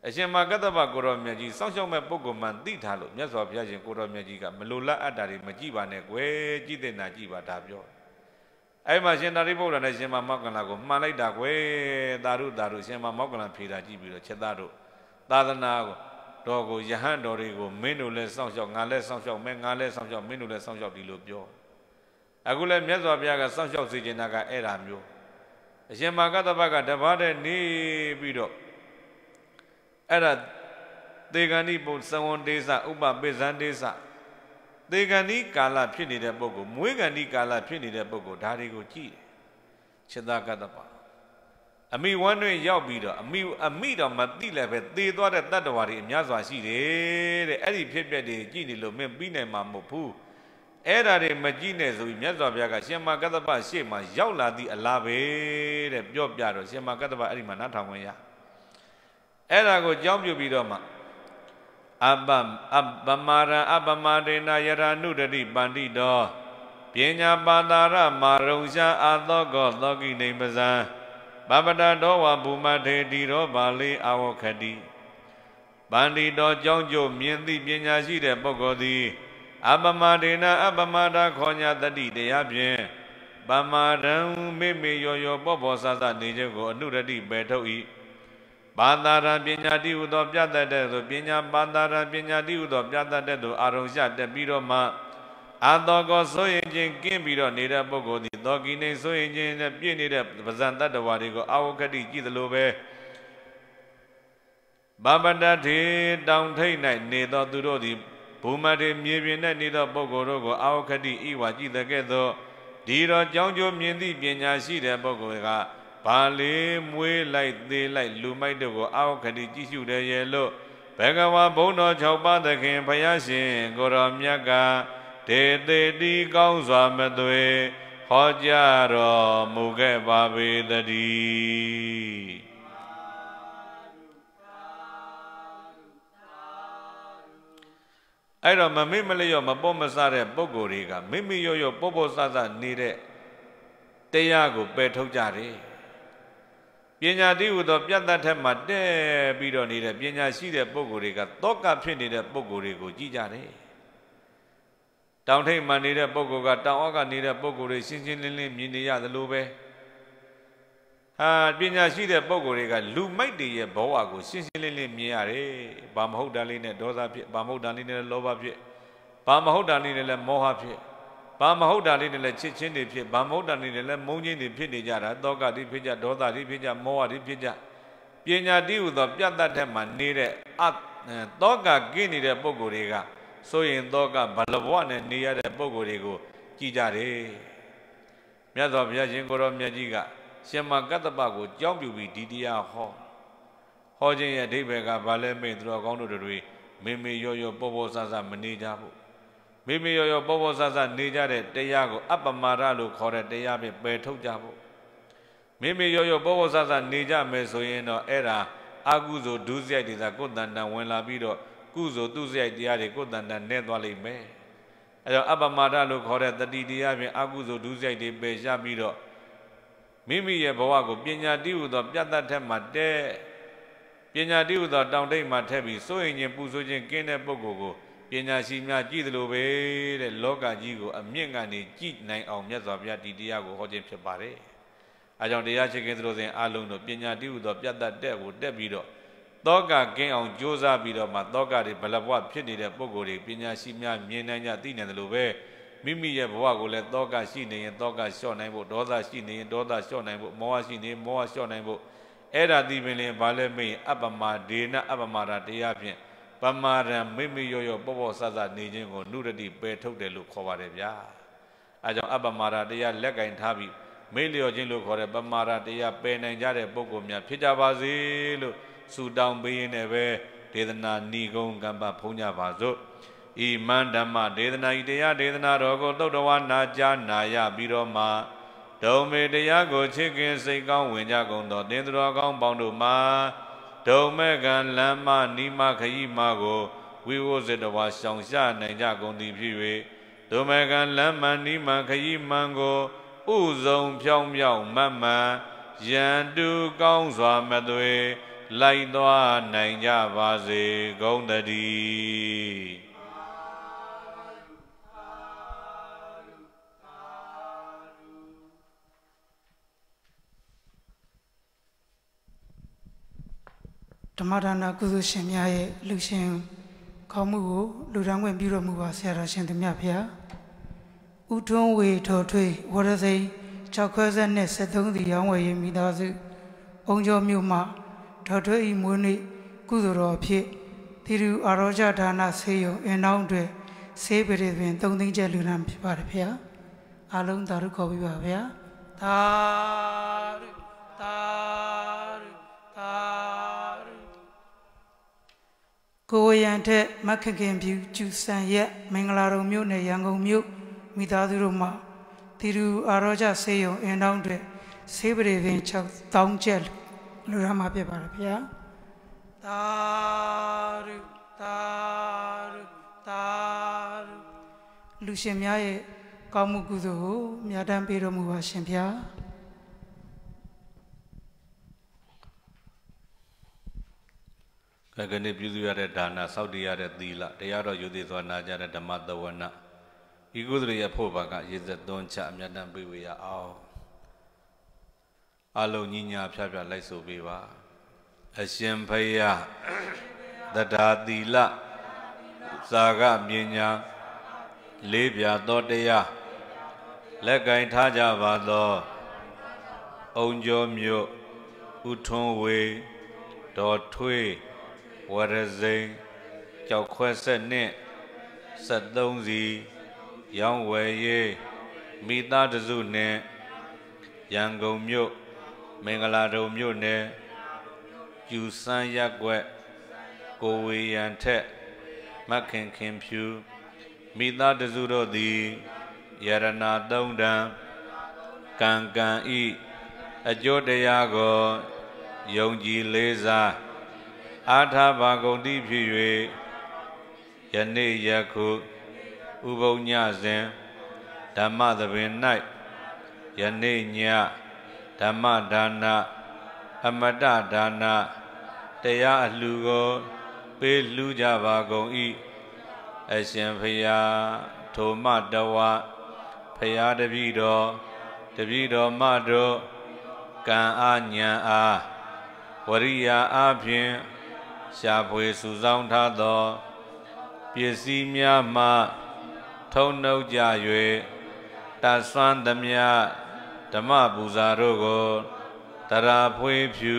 A: အရှင်မကတ္တဗကိုရောမြတ်ကြီးစောင့်ရှောက်မဲ့ပုဂ္ဂိုလ်မှန်သိထားလို့မြတ်စွာဘုရားရှင်ကိုရောမြတ်ကြီးကမလိုလားအပ်တာတွေမကြည့်ပါနဲ့ကွယ်ကြည့်တဲ့နာကြည့်ပါဒါပြောအဲ့မှာရှင်သာရိပုတ္တရာနဲ့ရှင်မမောက္ကလန်ကိုမှန်လိုက်တာကွယ်သာရုသာရုရှင်မမောက္ကလန်ဖြေတာကြည့်ပြီးတော့ချက်သားတို့သာသနာကိုတော်ကိုယဟန်တော်တွေကိုမင်းတို့လည်းစောင့်ရှောက်ငါလည်းစောင့်ရှောက်မယ်ငါလည်းစောင့်ရှောက်မင်းတို့လည်းစောင့်ရှောက်ဒီလိုပြောအခုလည်းမြတ်စွာဘုရားကစောင့်ရှောက်စေချင်တာကအဲ့ဒါမျိုးအရှင်မာကတ္တပကတပါးတဲ့နေပြီးတော့အဲ့ဒါသေကဏီပုံသဝန္ဒေသဥပပိဇံဒေသသေကဏီကာလဖြစ်နေတဲ့ပုဂ္ဂိုလ်မွေးကဏီကာလဖြစ်နေတဲ့ပုဂ္ဂိုလ်ဒါတွေကိုကြည့်တယ်ခြေသာကတ္တပါအမိဝမ်းတွင်ရောက်ပြီးတော့အမိအမိတော့မသိလည်းပဲသေသွားတဲ့တတ္တဝါတွေအများစွာရှိတယ်တဲ့အဲ့ဒီဖြစ်ပျက်တွေကြည့်နေလို့မင်းပြီးနိုင်မှာမဟုတ်ဘူးအဲ့ဒါတွေမကြည့်နဲ့ဆိုပြီးမြတ်စွာဘုရားကရှင်မကတ္တပရှေ့မှာရောက်လာသည့်အလားပဲတဲ့ပြောပြတော့ရှင်မကတ္တပအဲ့ဒီမှာနားထောင်ဝင်ရအဲ့ဒါကိုကြောင်းပြပြီးတော့မှ အပအပမာရအပမဒေနယရဏုတတိပန္တိတော်ပညာပါတာရမာရုံရှာအာသောကောသောကိနေပဇံပပတတော်ဝဘူမထေတိရောပါဠိအာဝခတိဗန္တိတော်ကြောင်းကျို့မြင်သည့်ပညာရှိတဲ့ပုဂ္ဂိုလ်သည် အပမဒေနအပမတာခောညာတတိတရားဖြင့်ပမာရံမိမိရောရော ပောပောဆဆနေခြင်းကိုအနုရတိပယ်ထုတ်၏ဘာသာရံပညာတိဟုသော ပြတတ်တဲ့သို့ပညာဘာသာရံပညာတိဟုသောပြတတ်တဲ့သို့အာရုံရှတက်ပြီးတော့မှအာတောကောဆိုရင်ချင်းကင်းပြီးတော့နေတဲ့ပုဂ္ဂိုလ်သည်တောကိနေဆိုရင်ချင်းနဲ့ပြည့်နေတဲ့ပဇန်တတ္တဝါတွေကိုအာဝကတိကြည့်သလိုပဲဘဗတတိတောင်ထိတ်၌နေသောသူတို့သည်ဘူမတိမြေပြင်၌နေသောပုဂ္ဂိုလ်တို့ကိုအာဝကတိဤဝါကြည့်တဲ့ကဲ့သို့ဒီတော့ကြောင်းကျိုးမြင်သည့်ပညာရှိတဲ့ပုဂ္ဂိုလ်ကဘာလေးမွေးလိုက်သေးလိုက်လူမိုက်တို့ကိုအာဝကတိကြည့်ရှုတယ်ရဲ့လို့ဘဂဝါဘုံတော်၆ပါးသခင်ဘုရားရှင်ကိုရောမြတ်ကဒေသေတိကောင်းစွာမသွေဟောကြားတော်မူခဲ့ပါပေတည်းအဲ့တော့မမေ့မလျော့မပေါ့မဆတဲ့ပုံကိုယ်တွေကမိမိရော့ရော့ပေါ့ပေါ့ဆဆနေတဲ့တရားကိုပယ်ထုတ်ကြတယ်ပညာတိဟူသောပြတ်သက်ထက်မှတဲ့ပြီးတော့နေတဲ့ပညာရှိတဲ့ပုံကိုယ်တွေကတောကဖြစ်နေတဲ့ပုံကိုယ်တွေကိုကြည်ကြတယ်တောင်ထိပ်မှနေတဲ့ပုဂ္ဂိုလ်ကတောင်အောက်ကနေတဲ့ပုဂ္ဂိုလ်တွေရှင်းရှင်းလင်းလင်းမြင်နေရသလိုပဲဟာပညာရှိတဲ့ပုဂ္ဂိုလ်တွေကလူမိုက်တွေရဲ့ဘဝကိုရှင်းရှင်းလင်းလင်းမြင်ရတယ်။ဘာမဟုတ်တာလေးနဲ့ဒေါသဖြစ်၊ဘာမဟုတ်တာလေးနဲ့လောဘဖြစ်၊ဘာမဟုတ်တာလေးနဲ့လည်းမောဟဖြစ်။ဘာမဟုတ်တာလေးနဲ့လည်းချစ်ချင်းတွေဖြစ်၊ဘာမဟုတ်တာလေးနဲ့လည်းမုန်းချင်းတွေဖြစ်နေကြတာ။တောကတိဖြစ်ကြ၊ဒေါသတိဖြစ်ကြ၊မောဟတိဖြစ်ကြ။ပညာတိဟုသောပြတ်တတ်တဲ့မှာနေတဲ့အတောကကင်းနေတဲ့ပုဂ္ဂိုလ်တွေကဆိုရင်တော့ကဘလဘဝနဲ့နေရတဲ့ပုံကိုယ်တွေကိုကြည်ကြတယ်မြတ်စွာဘုရားရှင်ကိုရောမြတ်ကြီးကရှင်မကတ္တပကို ကြောင်းပြူပြီးဒီတရားဟောဟောခြင်းရဲ့အဓိပ္ပာယ်ကဘာလဲမေ့သူတော်ကောင်းတို့တွေမေမေရောရောပေါ်ပေါ်ဆဆမနေကြဘူးမေမေရောရောပေါ်ပေါ်ဆဆနေကြတဲ့တရားကိုအပ္ပမာဒလို့ခေါ်တဲ့တရားဖြင့်ပယ်ထုတ်ကြဖို့မေမေရောရောပေါ်ပေါ်ဆဆနေကြမယ်ဆိုရင်တော့အဲ့ဒါအာကုသို့ဒုစရိုက်တွေသာကိုယ်တန်တန်ဝင်လာပြီးတော့ကုသိုလ်သူစရိုက်တရားတွေကိုယ်တန်တန်နဲ့သွားလိမ့်မယ်အဲတော့အပမဒလို့ခေါ်တဲ့တတိတရားဖြင့်အကုသိုလ်ဒုစရိုက်တွေပယ်ရပြီးတော့မိမိရဲ့ဘဝကိုပညာတိဟုသောပြတ်သက်ထက်မှတဲပညာတိဟုသောတောင်တိတ်မှထက်ပြီးစိုးရင်ချင်းပူဆိုးခြင်းကင်းတဲ့ပုဂ္ဂိုလ်ကိုပညာရှိများကြည့်သလိုပဲတဲ့လောကကြီးကိုအမြင့်ကနေကြည့်နိုင်အောင်မြတ်စွာဘုရားဒီတရားကိုဟောခြင်းဖြစ်ပါတယ်။အဲကြောင့်တရားချစ်ခင်သလိုစဉ်အလုံးတို့ပညာတိဟုသောပြတ်သက်တဲ့ကိုတက်ပြီးတော့တောကကင်းအောင်ကြိုးစားပြီးတော့မှတောကတွေဘလဘဝဖြစ်နေတဲ့ပုံကိုယ်တွေပညာရှိများမြင်နိုင်ကြသိနိုင်တယ်လို့ပဲမိမိရဲ့ဘဝကိုလည်းတောကရှိနေရင်တောကလျှော့နိုင်ဖို့ဒေါသရှိနေရင်ဒေါသလျှော့နိုင်ဖို့မောဟရှိနေရင်မောဟလျှော့နိုင်ဖို့အဲ့ဒါဒီပင်လည်းဘာလဲမေးအပ္ပမဒေနအပ္ပမတာတရားဖြင့်ပမာရံမိမိရောရောပေါ့ပေါ့ဆဆနေခြင်းကိုနုရတိပယ်ထုတ်တယ်လို့ခေါ်ပါတယ်ဗျာအဲကြောင့်အပ္ပမတာတရားလက်ကင်ထားပြီးမေ့လျော့ခြင်းလို့ခေါ်တဲ့ပမာရတရားပယ်နိုင်ကြတဲ့ပုဂ္ဂိုလ်များဖြစ်ကြပါစေလို့ဆူတောင်းပေးရင်းနဲ့ပဲဒေသနာဏီကုံကမ္ဘာဖုံးကြပါစို့ဤမန္ဓမ္မဒေသနာဤတရားဒေသနာတော်ကိုသုတ်တော်ဝါနာကြားနာရပြီးတော့မှဒုံမေတရားကိုချစ်ခင်စိတ်ကောင်းဝင်ကြကုန်သောသင်္သူတော်ကောင်းပေါင်းတို့မှာဒုံမေကံလမ်းမနိမခရီးမကိုဝိဝုဇ္ဇတဝါရှောင်ရှားနိုင်ကြကုန်သည်ဖြစ်၍ဒုံမေကံလမ်းမနိမခရီးမကိုဥဇုံဖြောင်းမြောက်မတ်မှန်ရန်တူကောင်းစွာမသွေးလိုက်သွားနိုင်ကြပါစေကုန်သတည်း
B: ဓမ္မဒါနကုသိုလ်ရှင်များရဲ့လူရှင်ခေါင်းမှုကိုလူတန်းခွင့်ပြုတော်မူပါဆရာတော်ရှင်သမြဖျားဥထွန်းဝေထော်ထွေးဝရစိန်6ခွဲဆက်နဲ့73ဒီရောင်းဝယ်ရေးမိသားစုအုံကျော်မြို့မှာဒေါက်တာဤမွေးနေ့ကုသိုလ်တော်အဖြစ်သီရူအာရောကြဌာနဆေးရုံအင်းအောင်တွေဆေးပရိသင်၃သိန်းကျပ်လူနာဖြစ်ပါတယ်ဗျာအားလုံးသာဓုခေါ်ပြီးပါဗျာသာဓုသာဓုသာဓုကိုဝရံထက်မခခင်ဖြူကျူဆန်ရက်မင်္ဂလာတော်မြို့နယ်ရန်ကုန်မြို့မိသားစုတို့မှသီရူအာရောကြဆေးရုံအင်းအောင်တွေဆေးပရိသင်၆000ကျပ်လူရမှာဖြစ်ပါတယ်ဖေယသာရုသာရုသာရုလူရှင်များရဲ့ကောင်းမှုကုသိုလ်ကိုမြတ်တမ်းပေးတော်မူပါရှင်ဖေယ
A: ကကနေ့ပြုစုရတဲ့ဒါနစောက်တည်ရတဲ့သီလတရားတော်ယူသည်စွာနာကြတဲ့ဓမ္မတဝနာဤကုသိုလ်ရဲ့ဖို့ပါကရေသက်သွန်းချအမြတ်တမ်းပေးဝေရအောင်အလုံးညညာဖြားဖြားလိုက်ဆိုပေးပါ အရှင်ဖယားတထာတိလသာကမြညာလေးပြာတော်တရားလက်ကင်ထားကြပါသောအုံကျော်မြို့ဥထွန်းဝေဒေါ်ထွေးဝရစိန်ကြောက်ခွဲဆက်နှင့်73စီရောင်းဝယ်ရေးမိသားတစုနှင့်ရန်ကုန်မြို့မင်္ဂလာဒုံမြို့နယ်ယူဆန်းရက်ွက်ကိုဝေရန်ထက်မခင်ခင်ဖြူမိသားတစုတို့သည်ယရနာသုံးတံကံကံဤအကျိုးတရားကိုယုံကြည်လေးစားအားထားပါကုန်သည့်ဖြစ်၍ယနေ့ယခုဥပုံညစဉ်ဓမ္မသဘင်၌ယနေ့ညဓမ္မဒါနအမတဒါနတရားအလှူကိုပေးလှူကြပါကုန်၏အရှင်ဖျားထိုမတဝဖျားတပည့်တော်တပည့်တော်မတို့ကံအာညာအာဝရိယအာဖြင့်ရှားဖွေစုဆောင်ထားသောပစ္စည်းများမှထုံနှုတ်ကြ၍တတ်ဆွမ်းသမျှဓမ္မပူဇာတို့ကိုတရာဖွေးဖြူ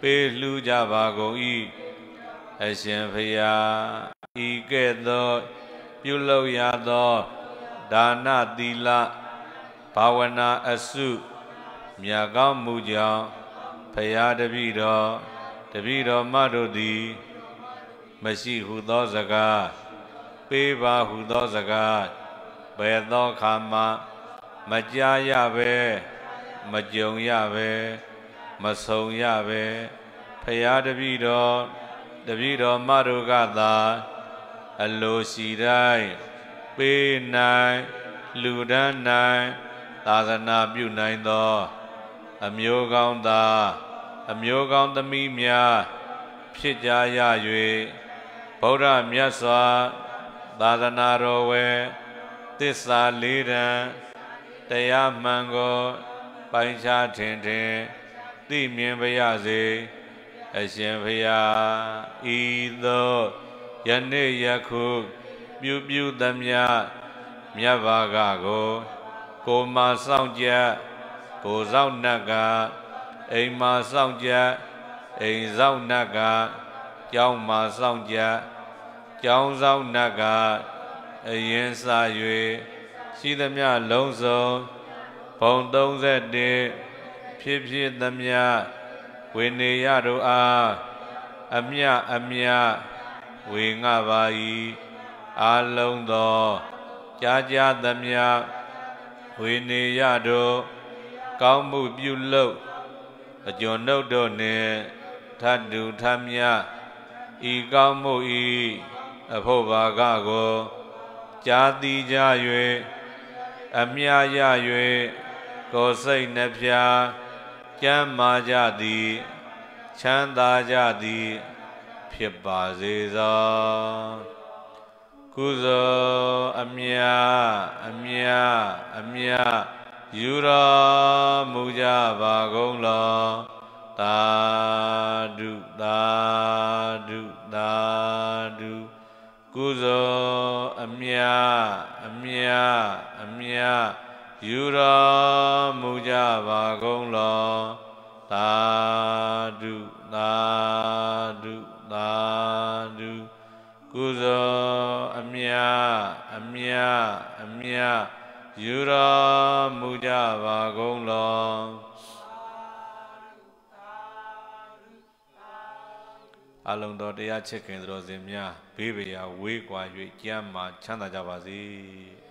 A: ပေးလှူကြပါကုန်၏အရှင်ဖရာဤကဲ့သို့ပြုလုပ်ရသောဒါနသီလဘာဝနာအစုမြတ်ကောင်းမှုကြောင့်ဖရာတပည့်တော်တပည့်တော်မတို့သည်မရှိဟုသောစကားပေးပါဟုသောစကားဘယ်သောခါမှမကြားရပဲမကြုံရပဲမဆုံရပဲဖရာတပည့်တော်တပည့်တော်မတို့ကသာအလိုရှိတိုင်းပေးနိုင်လူဒန်းနိုင်သာသနာပြုနိုင်သောအမျိုးကောင်းသာ အမျိုးကောင်းသမီးများဖြစ်ကြရ၍ဗုဒ္ဓမြတ်စွာသာသနာတော်ဝယ်သစ္စာလေးတန်တရားမှန်ကိုပိုင်းခြားထင်ထင်သိမြင်ပါရစေအရှင်ဘုရားဤသို့ယနေ့ယခုပြုပြုသမျှမြတ်ဘာကကိုကိုမဆောင်ကြကိုဆောင်နတ်ကအိမ်မှာဆောင်ကြအိမ်ဆောင်နတ်ကကျောင်းမှာဆောင်ကြကျောင်းဆောင်နတ်ကအရင်စား၍ရှိသမျှလုံးစုံဘုံ31ဖြစ်ဖြစ်သမျှဝေနေရတို့အားအမြအမြဝေငှပါ၏အာလုံးသောကြားကြားသမျှဝေနေရတို့ကောင်းမှုပြုလုပ်အကျွန်ုပ်တို့နှင့်ထတ်တူထမြဤကောင်းမှုဤအဖို့ဘာကကိုကြားသိကြ၍အမြရ၍ကိုယ်စိတ်နှဖျားကျမ်းမာကြသည်ချမ်းသာကြသည်ဖြစ်ပါစေသောကုသိုလ်အမြအမြအမြယူတော်မူကြပါကုန်လောသာဓုသာဓုသာဓုကုသိုလ်အမြအမြအမြယူတော်မူကြပါကုန်လောသာဓုသာဓုသာဓုကုသိုလ်အမြအမြအမြယူတော်မူကြပါကုန်လောအလုံးတော်တရားချစ်ခင်တော်စင်များဘေးပရာဝေးကွာ၍ကြမ်းမှချမ်းသာကြပါစေ။